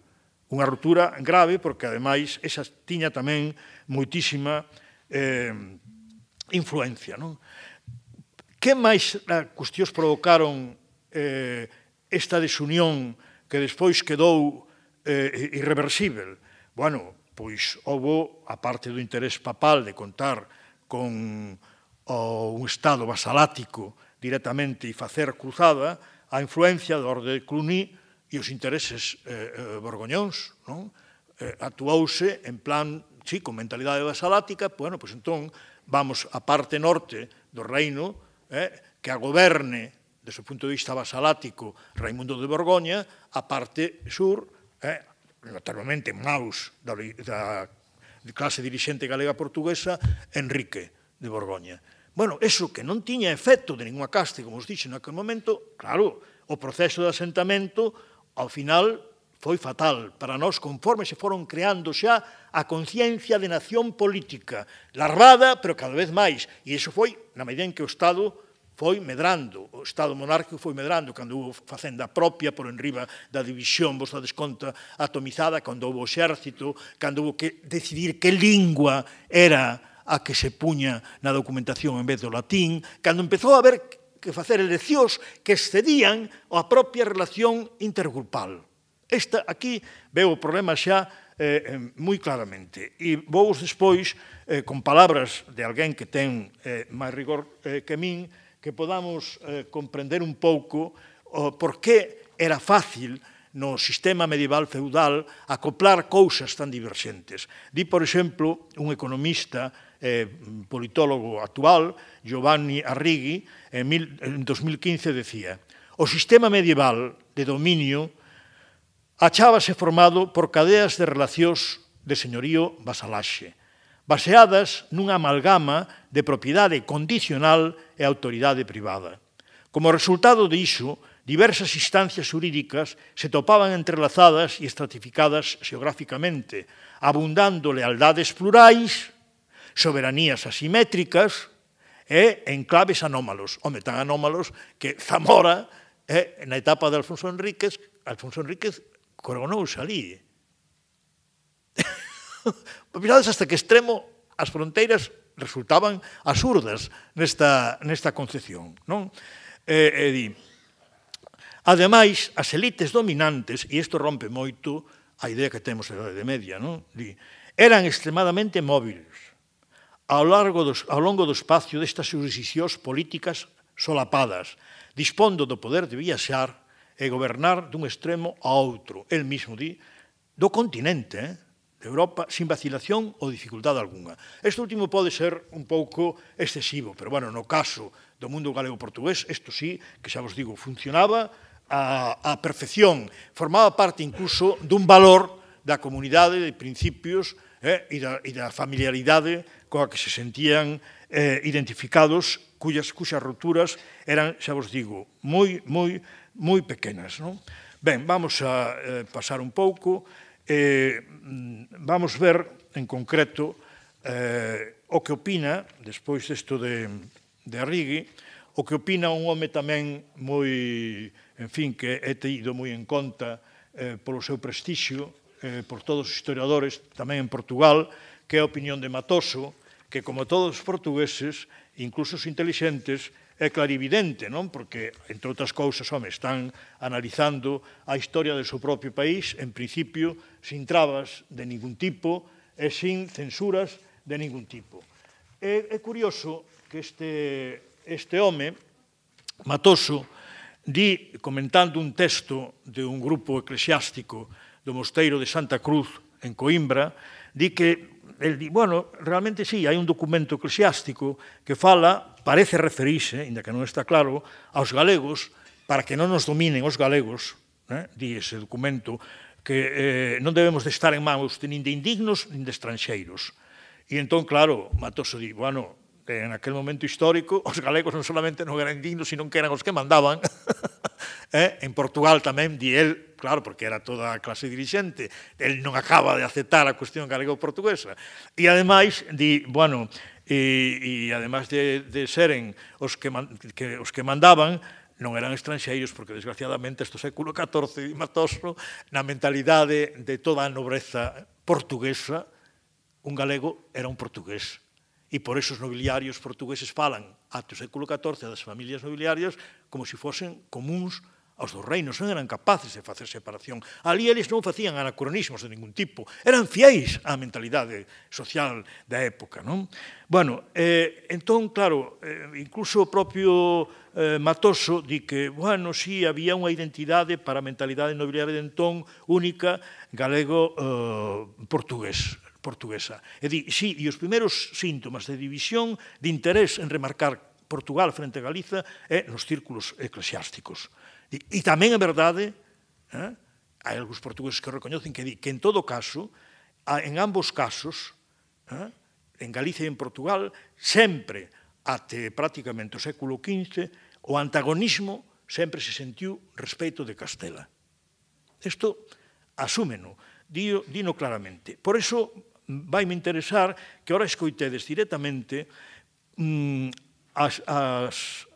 unha ruptura grave porque ademais esa tiña tamén moitísima eh, influencia. Non? Que máis eh, cuestións provocaron eh, esta desunión que despois quedou eh, irreversível? Bueno, pois houve, a parte do interés papal de contar con ou un estado vasalático directamente e facer cruzada a influencia do orde de Cluny e os intereses eh, eh, borgoñóns, non? Eh, actuouse en plan, si, con mentalidade vasalática, bueno, pois entón vamos a parte norte do reino eh, que a goberne desde o punto de vista vasalático Raimundo de Borgoña, a parte sur, eh, naturalmente maus da, da clase dirixente galega portuguesa, Enrique de Borgoña. Bueno, eso que non tiña efecto de ninguna caste, como os dixen naquele momento, claro, o proceso de asentamento ao final foi fatal para nós conforme se foron creando xa a conciencia de nación política, larvada, pero cada vez máis. E iso foi na medida en que o Estado foi medrando, o Estado monárquico foi medrando, cando houve facenda propia por enriba da división, vos dades conta, atomizada, cando houve o xército, cando houve que decidir que lingua era a que se puña na documentación en vez do latín, cando empezou a haber que facer eleccións que excedían a propia relación intergrupal. Esta, aquí veo o problema xa eh, moi claramente. E vou despois, eh, con palabras de alguén que ten eh, máis rigor eh, que min, que podamos eh, comprender un pouco o por que era fácil no sistema medieval feudal acoplar cousas tan diverxentes. Di, por exemplo, un economista eh, politólogo actual, Giovanni Arrighi, en, mil, en 2015 decía o sistema medieval de dominio achábase formado por cadeas de relacións de señorío vasalaxe, baseadas nunha amalgama de propiedade condicional e autoridade privada. Como resultado diso, diversas instancias jurídicas se topaban entrelazadas e estratificadas xeográficamente, abundando lealdades plurais soberanías asimétricas e enclaves anómalos. Home, tan anómalos que Zamora, eh, na etapa de Alfonso Enríquez, Alfonso Enríquez coronou salí. Pensades hasta que extremo as fronteiras resultaban absurdas nesta, nesta concepción. Non? E, e di, Ademais, as elites dominantes, e isto rompe moito a idea que temos da Idade Media, non? Di, eran extremadamente móviles ao, largo dos, ao longo do espacio destas jurisdicións políticas solapadas, dispondo do poder de viaxar e gobernar dun extremo a outro, el mismo di, do continente, eh? de Europa, sin vacilación ou dificultade alguna. Este último pode ser un pouco excesivo, pero bueno, no caso do mundo galego-portugués, isto sí, que xa vos digo, funcionaba a, a perfección, formaba parte incluso dun valor da comunidade de principios eh, e, da, e da familiaridade coa que se sentían eh, identificados cuyas, cuyas roturas eran, xa vos digo, moi, moi, moi pequenas. Non? Ben, vamos a eh, pasar un pouco. Eh, vamos ver en concreto eh, o que opina, despois desto de, de Arrigui, o que opina un home tamén moi, en fin, que é teído moi en conta eh, polo seu prestixio, eh, por todos os historiadores, tamén en Portugal, que é a opinión de Matoso, que como todos os portugueses, incluso os intelixentes, é clarividente, non? Porque, entre outras cousas, home, están analizando a historia do seu propio país, en principio, sin trabas de ningún tipo e sin censuras de ningún tipo. É, é curioso que este, este home, Matoso, di, comentando un texto de un grupo eclesiástico do Mosteiro de Santa Cruz en Coimbra, di que el di, bueno, realmente sí, hai un documento eclesiástico que fala, parece referirse, inda que non está claro, aos galegos para que non nos dominen os galegos, eh? di ese documento, que eh, non debemos de estar en mãos nin de indignos nin de estranxeiros. E entón, claro, Matoso di, bueno, en aquel momento histórico, os galegos non solamente non eran indignos, sino que eran os que mandaban, eh? en Portugal tamén di el, claro, porque era toda a clase dirixente, el non acaba de aceptar a cuestión galego-portuguesa. E ademais di, bueno, e, e ademais de, de seren os que, man, que, os que mandaban, non eran estranxeiros, porque desgraciadamente este século XIV e Matoso, na mentalidade de toda a nobreza portuguesa, un galego era un portugués. E por eso os nobiliarios portugueses falan ate o século XIV das familias nobiliarias como se fosen comuns Os dos reinos non eran capaces de facer separación. Ali eles non facían anacronismos de ningún tipo. Eran fiéis á mentalidade social da época. Non? Bueno, eh, entón, claro, eh, incluso o propio eh, Matoso di que, bueno, sí, había unha identidade para a mentalidade nobiliaria de entón única galego-portugués. Eh, portuguesa. E di, sí, e os primeiros síntomas de división de interés en remarcar Portugal frente a Galiza é eh, nos círculos eclesiásticos. E, e tamén é verdade, eh, hai algúns portugueses que recoñecen que di que en todo caso, en ambos casos, eh, en Galicia e en Portugal, sempre, até prácticamente o século XV, o antagonismo sempre se sentiu respeito de Castela. Isto asúmeno, dino, dino claramente. Por iso vai me interesar que ora escoitedes directamente mm, as, as,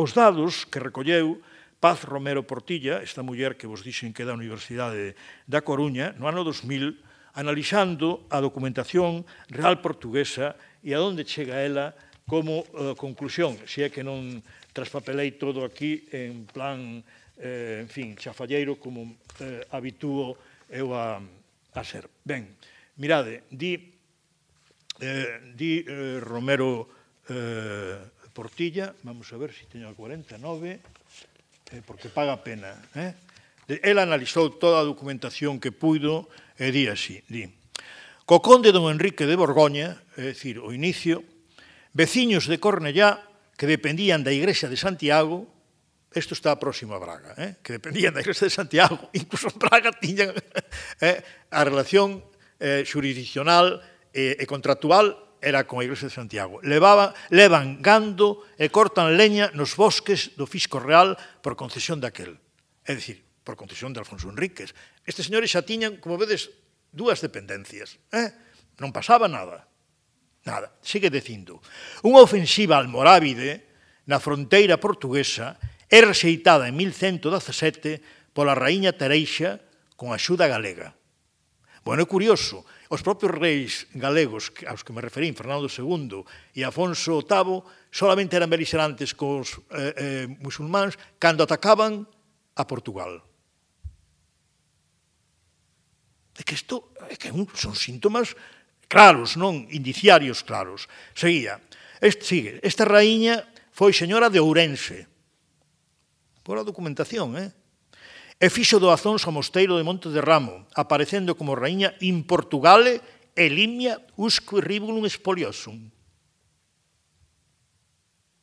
os dados que recolleu Paz Romero Portilla, esta muller que vos dixen que é da Universidade da Coruña, no ano 2000, analizando a documentación real portuguesa e a onde chega ela como eh, conclusión, se é que non traspapelei todo aquí en plan, eh, en fin, chafalleiro como eh, habitúo eu a, a ser. Ben, mirade, di, eh, di eh, Romero eh, Portilla, vamos a ver se si teño a 49, eh, porque paga a pena. Eh? El analizou toda a documentación que puido e di así, di. Co conde don Enrique de Borgoña, é dicir, o inicio, veciños de Cornellá que dependían da Igrexa de Santiago, isto está próximo a Braga, eh? que dependían da Igrexa de Santiago, incluso en Braga tiñan eh, a relación eh, xurisdicional e, eh, e contractual era con a Iglesia de Santiago. Levaban, levan gando e cortan leña nos bosques do Fisco Real por concesión daquel. É dicir, por concesión de Alfonso Enríquez. Estes señores xa tiñan, como vedes, dúas dependencias. Eh? Non pasaba nada. Nada. Sigue dicindo. Unha ofensiva almorávide na fronteira portuguesa é rexeitada en 1117 pola raíña Tereixa con axuda galega. Bueno, é curioso, Os propios reis galegos aos que me referín, Fernando II e Afonso VIII, solamente eran belixerantes cos eh, eh, musulmáns cando atacaban a Portugal. É que isto é que son síntomas claros, non indiciarios claros. Seguía. Este, sigue. Esta raíña foi señora de Ourense. Por a documentación, eh? E fixo doazóns ao mosteiro de Monte de Ramo, aparecendo como raíña in Portugale e limia usque ribulum espoliosum.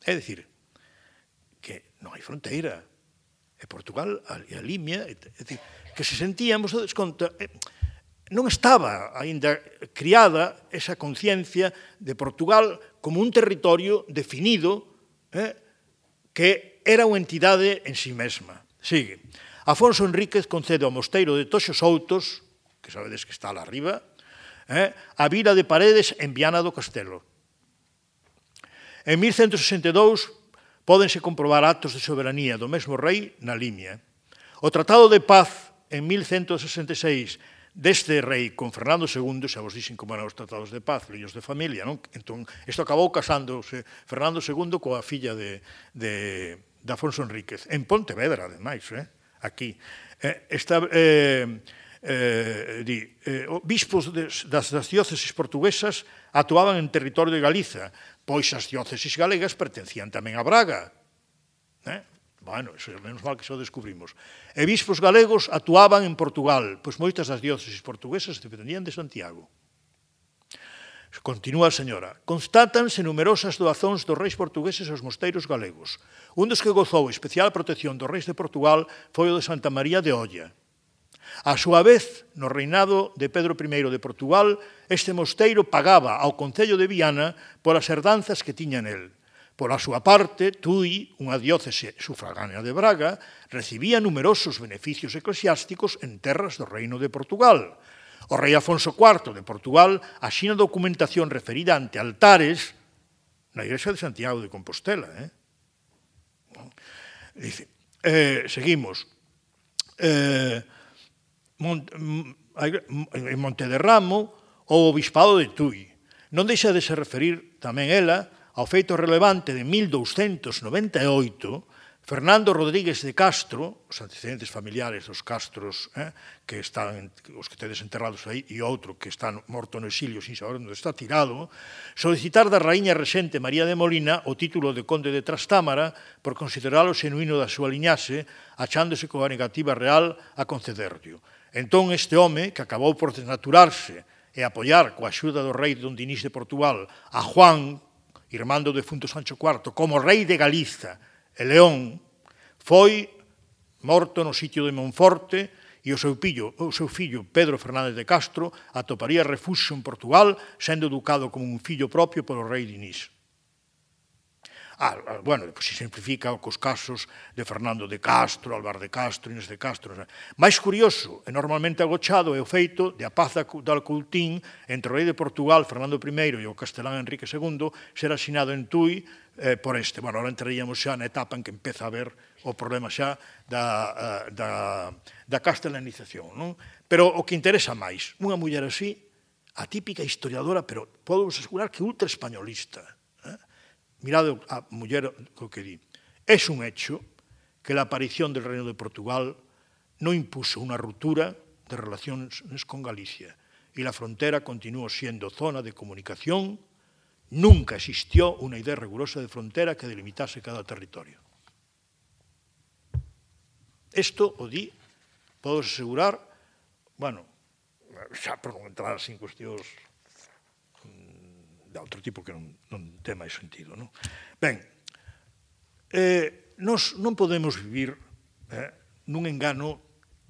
É dicir, que non hai fronteira. E Portugal e a limia, é dicir, que se sentíamos todos desconto... Eh, non estaba aínda criada esa conciencia de Portugal como un territorio definido eh, que era unha entidade en sí mesma. Sigue. Afonso Enríquez concede ao mosteiro de Toxos Outos, que sabedes que está lá arriba, eh, a vila de Paredes en Viana do Castelo. En 1162 pódense comprobar actos de soberanía do mesmo rei na Limia. O Tratado de Paz en 1166 deste rei con Fernando II, xa vos dixen como eran os tratados de paz, leños de familia, non? Entón, isto acabou casándose Fernando II coa filla de, de, de Afonso Enríquez, en Pontevedra, ademais, eh? aquí. Eh, está, eh, eh, di, eh, bispos des, das, das dióceses portuguesas atuaban en territorio de Galiza, pois as dióceses galegas pertencían tamén a Braga. Eh? Bueno, eso, menos mal que só descubrimos. E bispos galegos atuaban en Portugal, pois moitas das dióceses portuguesas dependían de Santiago. Continúa a señora. Constatanse numerosas doazóns dos reis portugueses aos mosteiros galegos. Un dos que gozou especial protección dos reis de Portugal foi o de Santa María de Olla. A súa vez, no reinado de Pedro I de Portugal, este mosteiro pagaba ao Concello de Viana as herdanzas que tiña nel. Pola súa parte, Tui, unha diócese sufragánea de Braga, recibía numerosos beneficios eclesiásticos en terras do Reino de Portugal, O rei Afonso IV de Portugal axina documentación referida ante altares na igrexa de Santiago de Compostela. Eh? Dice, eh, seguimos. Eh, mm, en Mont, de Ramo o Obispado de Tui. Non deixa de se referir tamén ela ao feito relevante de 1298 Fernando Rodríguez de Castro, os antecedentes familiares dos Castros eh, que están, os que tedes enterrados aí, e outro que está morto no exilio sin saber onde está tirado, solicitar da raíña recente María de Molina o título de conde de Trastámara por consideralo genuíno da súa liñase, achándose coa negativa real a concederlo. Entón este home, que acabou por desnaturarse e apoiar coa axuda do rei Don Dinís de Portugal a Juan, irmando do defunto Sancho IV, como rei de Galiza, e León foi morto no sitio de Monforte e o seu, pillo, o seu fillo Pedro Fernández de Castro atoparía refuxo en Portugal sendo educado como un fillo propio polo rei de Ah, ah, bueno, pois se simplifica cos casos de Fernando de Castro, Álvaro de Castro, Inés de Castro. Mais curioso e normalmente agochado é o feito de a paz da Alcultín entre o rei de Portugal, Fernando I, e o castelán Enrique II, ser asinado en Tui eh, por este. Bueno, ahora entraríamos xa na etapa en que empeza a ver o problema xa da, eh, da, da castelanización. Non? Pero o que interesa máis, unha muller así, atípica historiadora, pero podo asegurar que ultra españolista, mirade a muller o que di, é un hecho que a aparición do Reino de Portugal non impuso unha ruptura de relacións con Galicia e a frontera continuou sendo zona de comunicación, nunca existió unha idea rigurosa de frontera que delimitase cada territorio. Isto o di, podo asegurar, bueno, xa por non entrar sin cuestións de outro tipo que non, non ten máis sentido. Non? Ben, eh, nos non podemos vivir eh, nun engano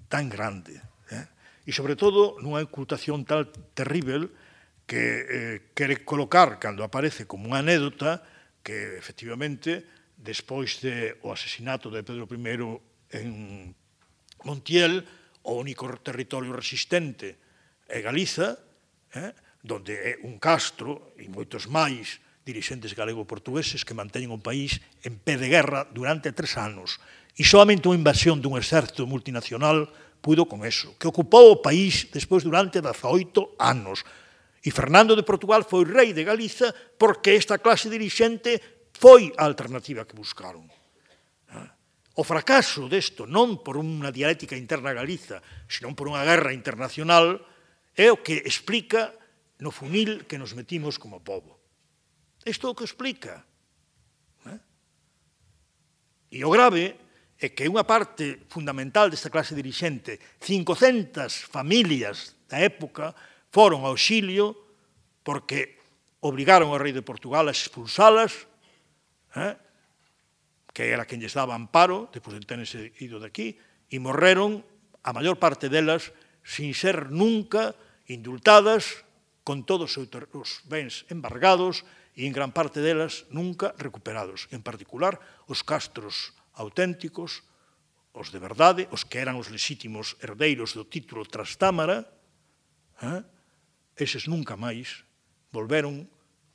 tan grande eh? e, sobre todo, nunha ocultación tal terrible que eh, quere colocar, cando aparece como unha anédota, que efectivamente, despois de o asesinato de Pedro I en Montiel, o único territorio resistente é Galiza, eh? donde é un Castro e moitos máis dirixentes galego-portugueses que manteñen o país en pé de guerra durante tres anos. E solamente unha invasión dun exército multinacional pudo con eso, que ocupou o país despois durante 18 anos. E Fernando de Portugal foi rei de Galiza porque esta clase dirixente foi a alternativa que buscaron. Ah, o fracaso desto, non por unha dialética interna a Galiza, senón por unha guerra internacional, é o que explica no funil que nos metimos como povo. Isto o que explica. Né? ¿eh? E o grave é que unha parte fundamental desta clase dirixente, 500 familias da época, foron ao xilio porque obrigaron ao rei de Portugal a expulsalas, eh? que era quen lles daba amparo, depois de tenerse ido daqui, e morreron a maior parte delas sin ser nunca indultadas, con todos os bens embargados e en gran parte delas nunca recuperados, en particular os castros auténticos, os de verdade, os que eran os lexítimos herdeiros do título Trastámara, eh? eses nunca máis volveron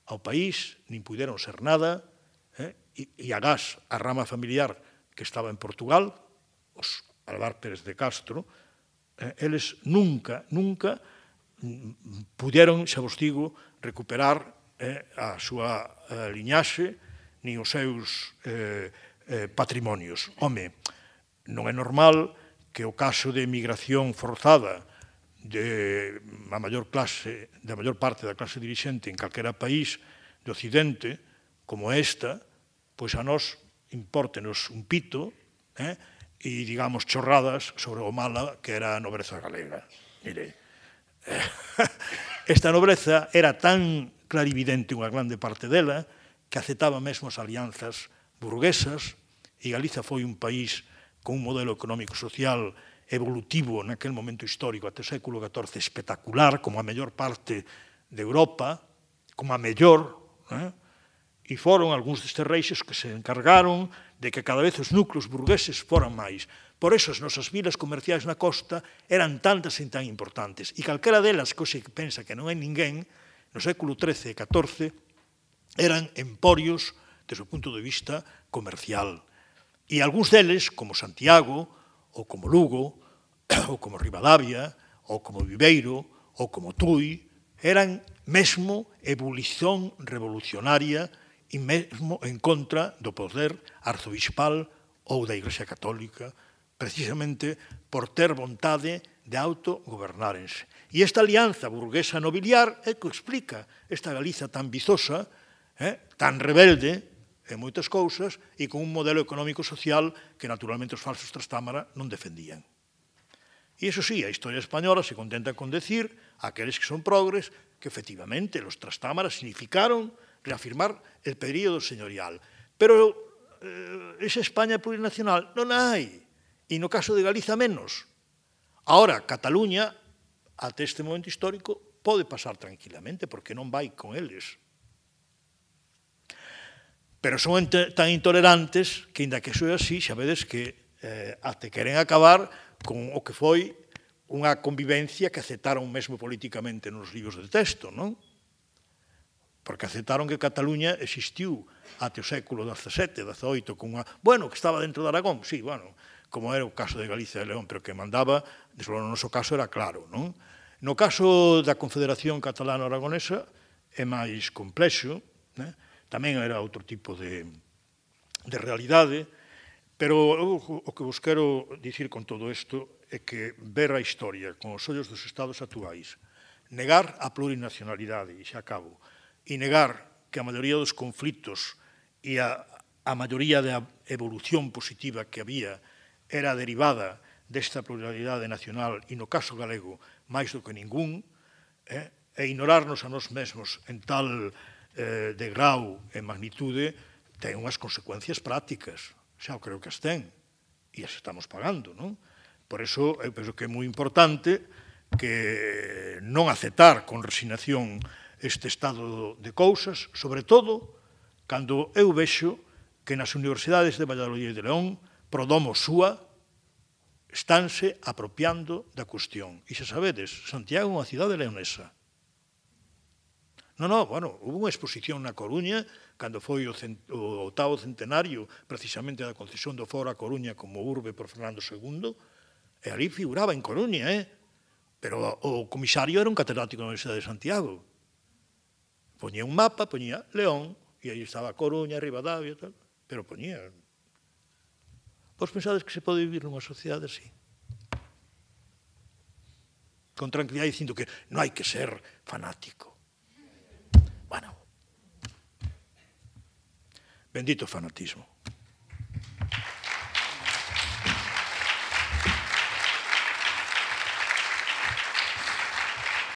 ao país, nin puderon ser nada, eh? e, e a gas, a rama familiar que estaba en Portugal, os Alvar Pérez de Castro, eh, eles nunca, nunca puderon, xa vos digo, recuperar eh, a súa eh, liñaxe ni os seus eh, eh, patrimonios. Home, non é normal que o caso de emigración forzada de a maior clase, da maior parte da clase dirixente en calquera país do Occidente, como esta, pois a nós impórtenos un pito eh, e digamos chorradas sobre o mala que era a nobreza galega. Mire, esta nobreza era tan clarividente unha grande parte dela que aceptaba mesmo as alianzas burguesas e Galiza foi un país con un modelo económico-social evolutivo naquel momento histórico até o século XIV espectacular, como a mellor parte de Europa, como a mellor, eh? e foron algúns destes reixes que se encargaron de que cada vez os núcleos burgueses foran máis. Por eso as nosas vilas comerciais na costa eran tantas e tan importantes. E calquera delas, que hoxe pensa que non hai ninguén, no século XIII e XIV, eran emporios desde o punto de vista comercial. E algúns deles, como Santiago, ou como Lugo, ou como Rivadavia, ou como Viveiro, ou como Tui, eran mesmo ebulición revolucionaria e mesmo en contra do poder arzobispal ou da Igrexa Católica precisamente por ter vontade de autogobernárense. E esta alianza burguesa nobiliar é que explica esta Galiza tan vizosa, eh, tan rebelde en moitas cousas e con un modelo económico-social que naturalmente os falsos trastámara non defendían. E iso sí, a historia española se contenta con decir aqueles que son progres que efectivamente los trastámaras significaron reafirmar el período señorial. Pero eh, esa España plurinacional non hai. E no caso de Galiza menos. Ahora, Cataluña, até este momento histórico, pode pasar tranquilamente, porque non vai con eles. Pero son tan intolerantes que, inda que soe así, xa vedes que eh, até queren acabar con o que foi unha convivencia que aceptaron mesmo políticamente nos libros de texto, non? Porque aceptaron que Cataluña existiu até o século XVII, XVIII, con unha... Bueno, que estaba dentro de Aragón, sí, bueno, como era o caso de Galicia e León, pero que mandaba, desde no noso caso, era claro. Non? No caso da Confederación Catalano-Aragonesa é máis complexo, né? tamén era outro tipo de, de realidade, pero o, o que vos quero dicir con todo isto é que ver a historia con os ollos dos estados actuais, negar a plurinacionalidade, e xa acabo, e negar que a maioría dos conflitos e a, a maioría da evolución positiva que había era derivada desta pluralidade nacional e no caso galego máis do que ningún, eh, e ignorarnos a nós mesmos en tal eh, de grau e magnitude ten unhas consecuencias prácticas, xa creo que as ten, e as estamos pagando, non? Por eso, eu penso que é moi importante que non aceptar con resignación este estado de cousas, sobre todo cando eu vexo que nas universidades de Valladolid e de León prodomo súa, estánse apropiando da cuestión. E xa sabedes, Santiago é unha cidade leonesa. Non, non, bueno, houve unha exposición na Coruña cando foi o, cent o octavo centenario precisamente da concesión do Foro a Coruña como urbe por Fernando II, e ali figuraba en Coruña, eh? pero o comisario era un catedrático da Universidade de Santiago. Poñía un mapa, poñía León, e aí estaba Coruña, Rivadavia, tal, pero poñía Vos pensades que se pode vivir nunha sociedade así? Con tranquilidade dicindo que non hai que ser fanático. Bueno, bendito fanatismo.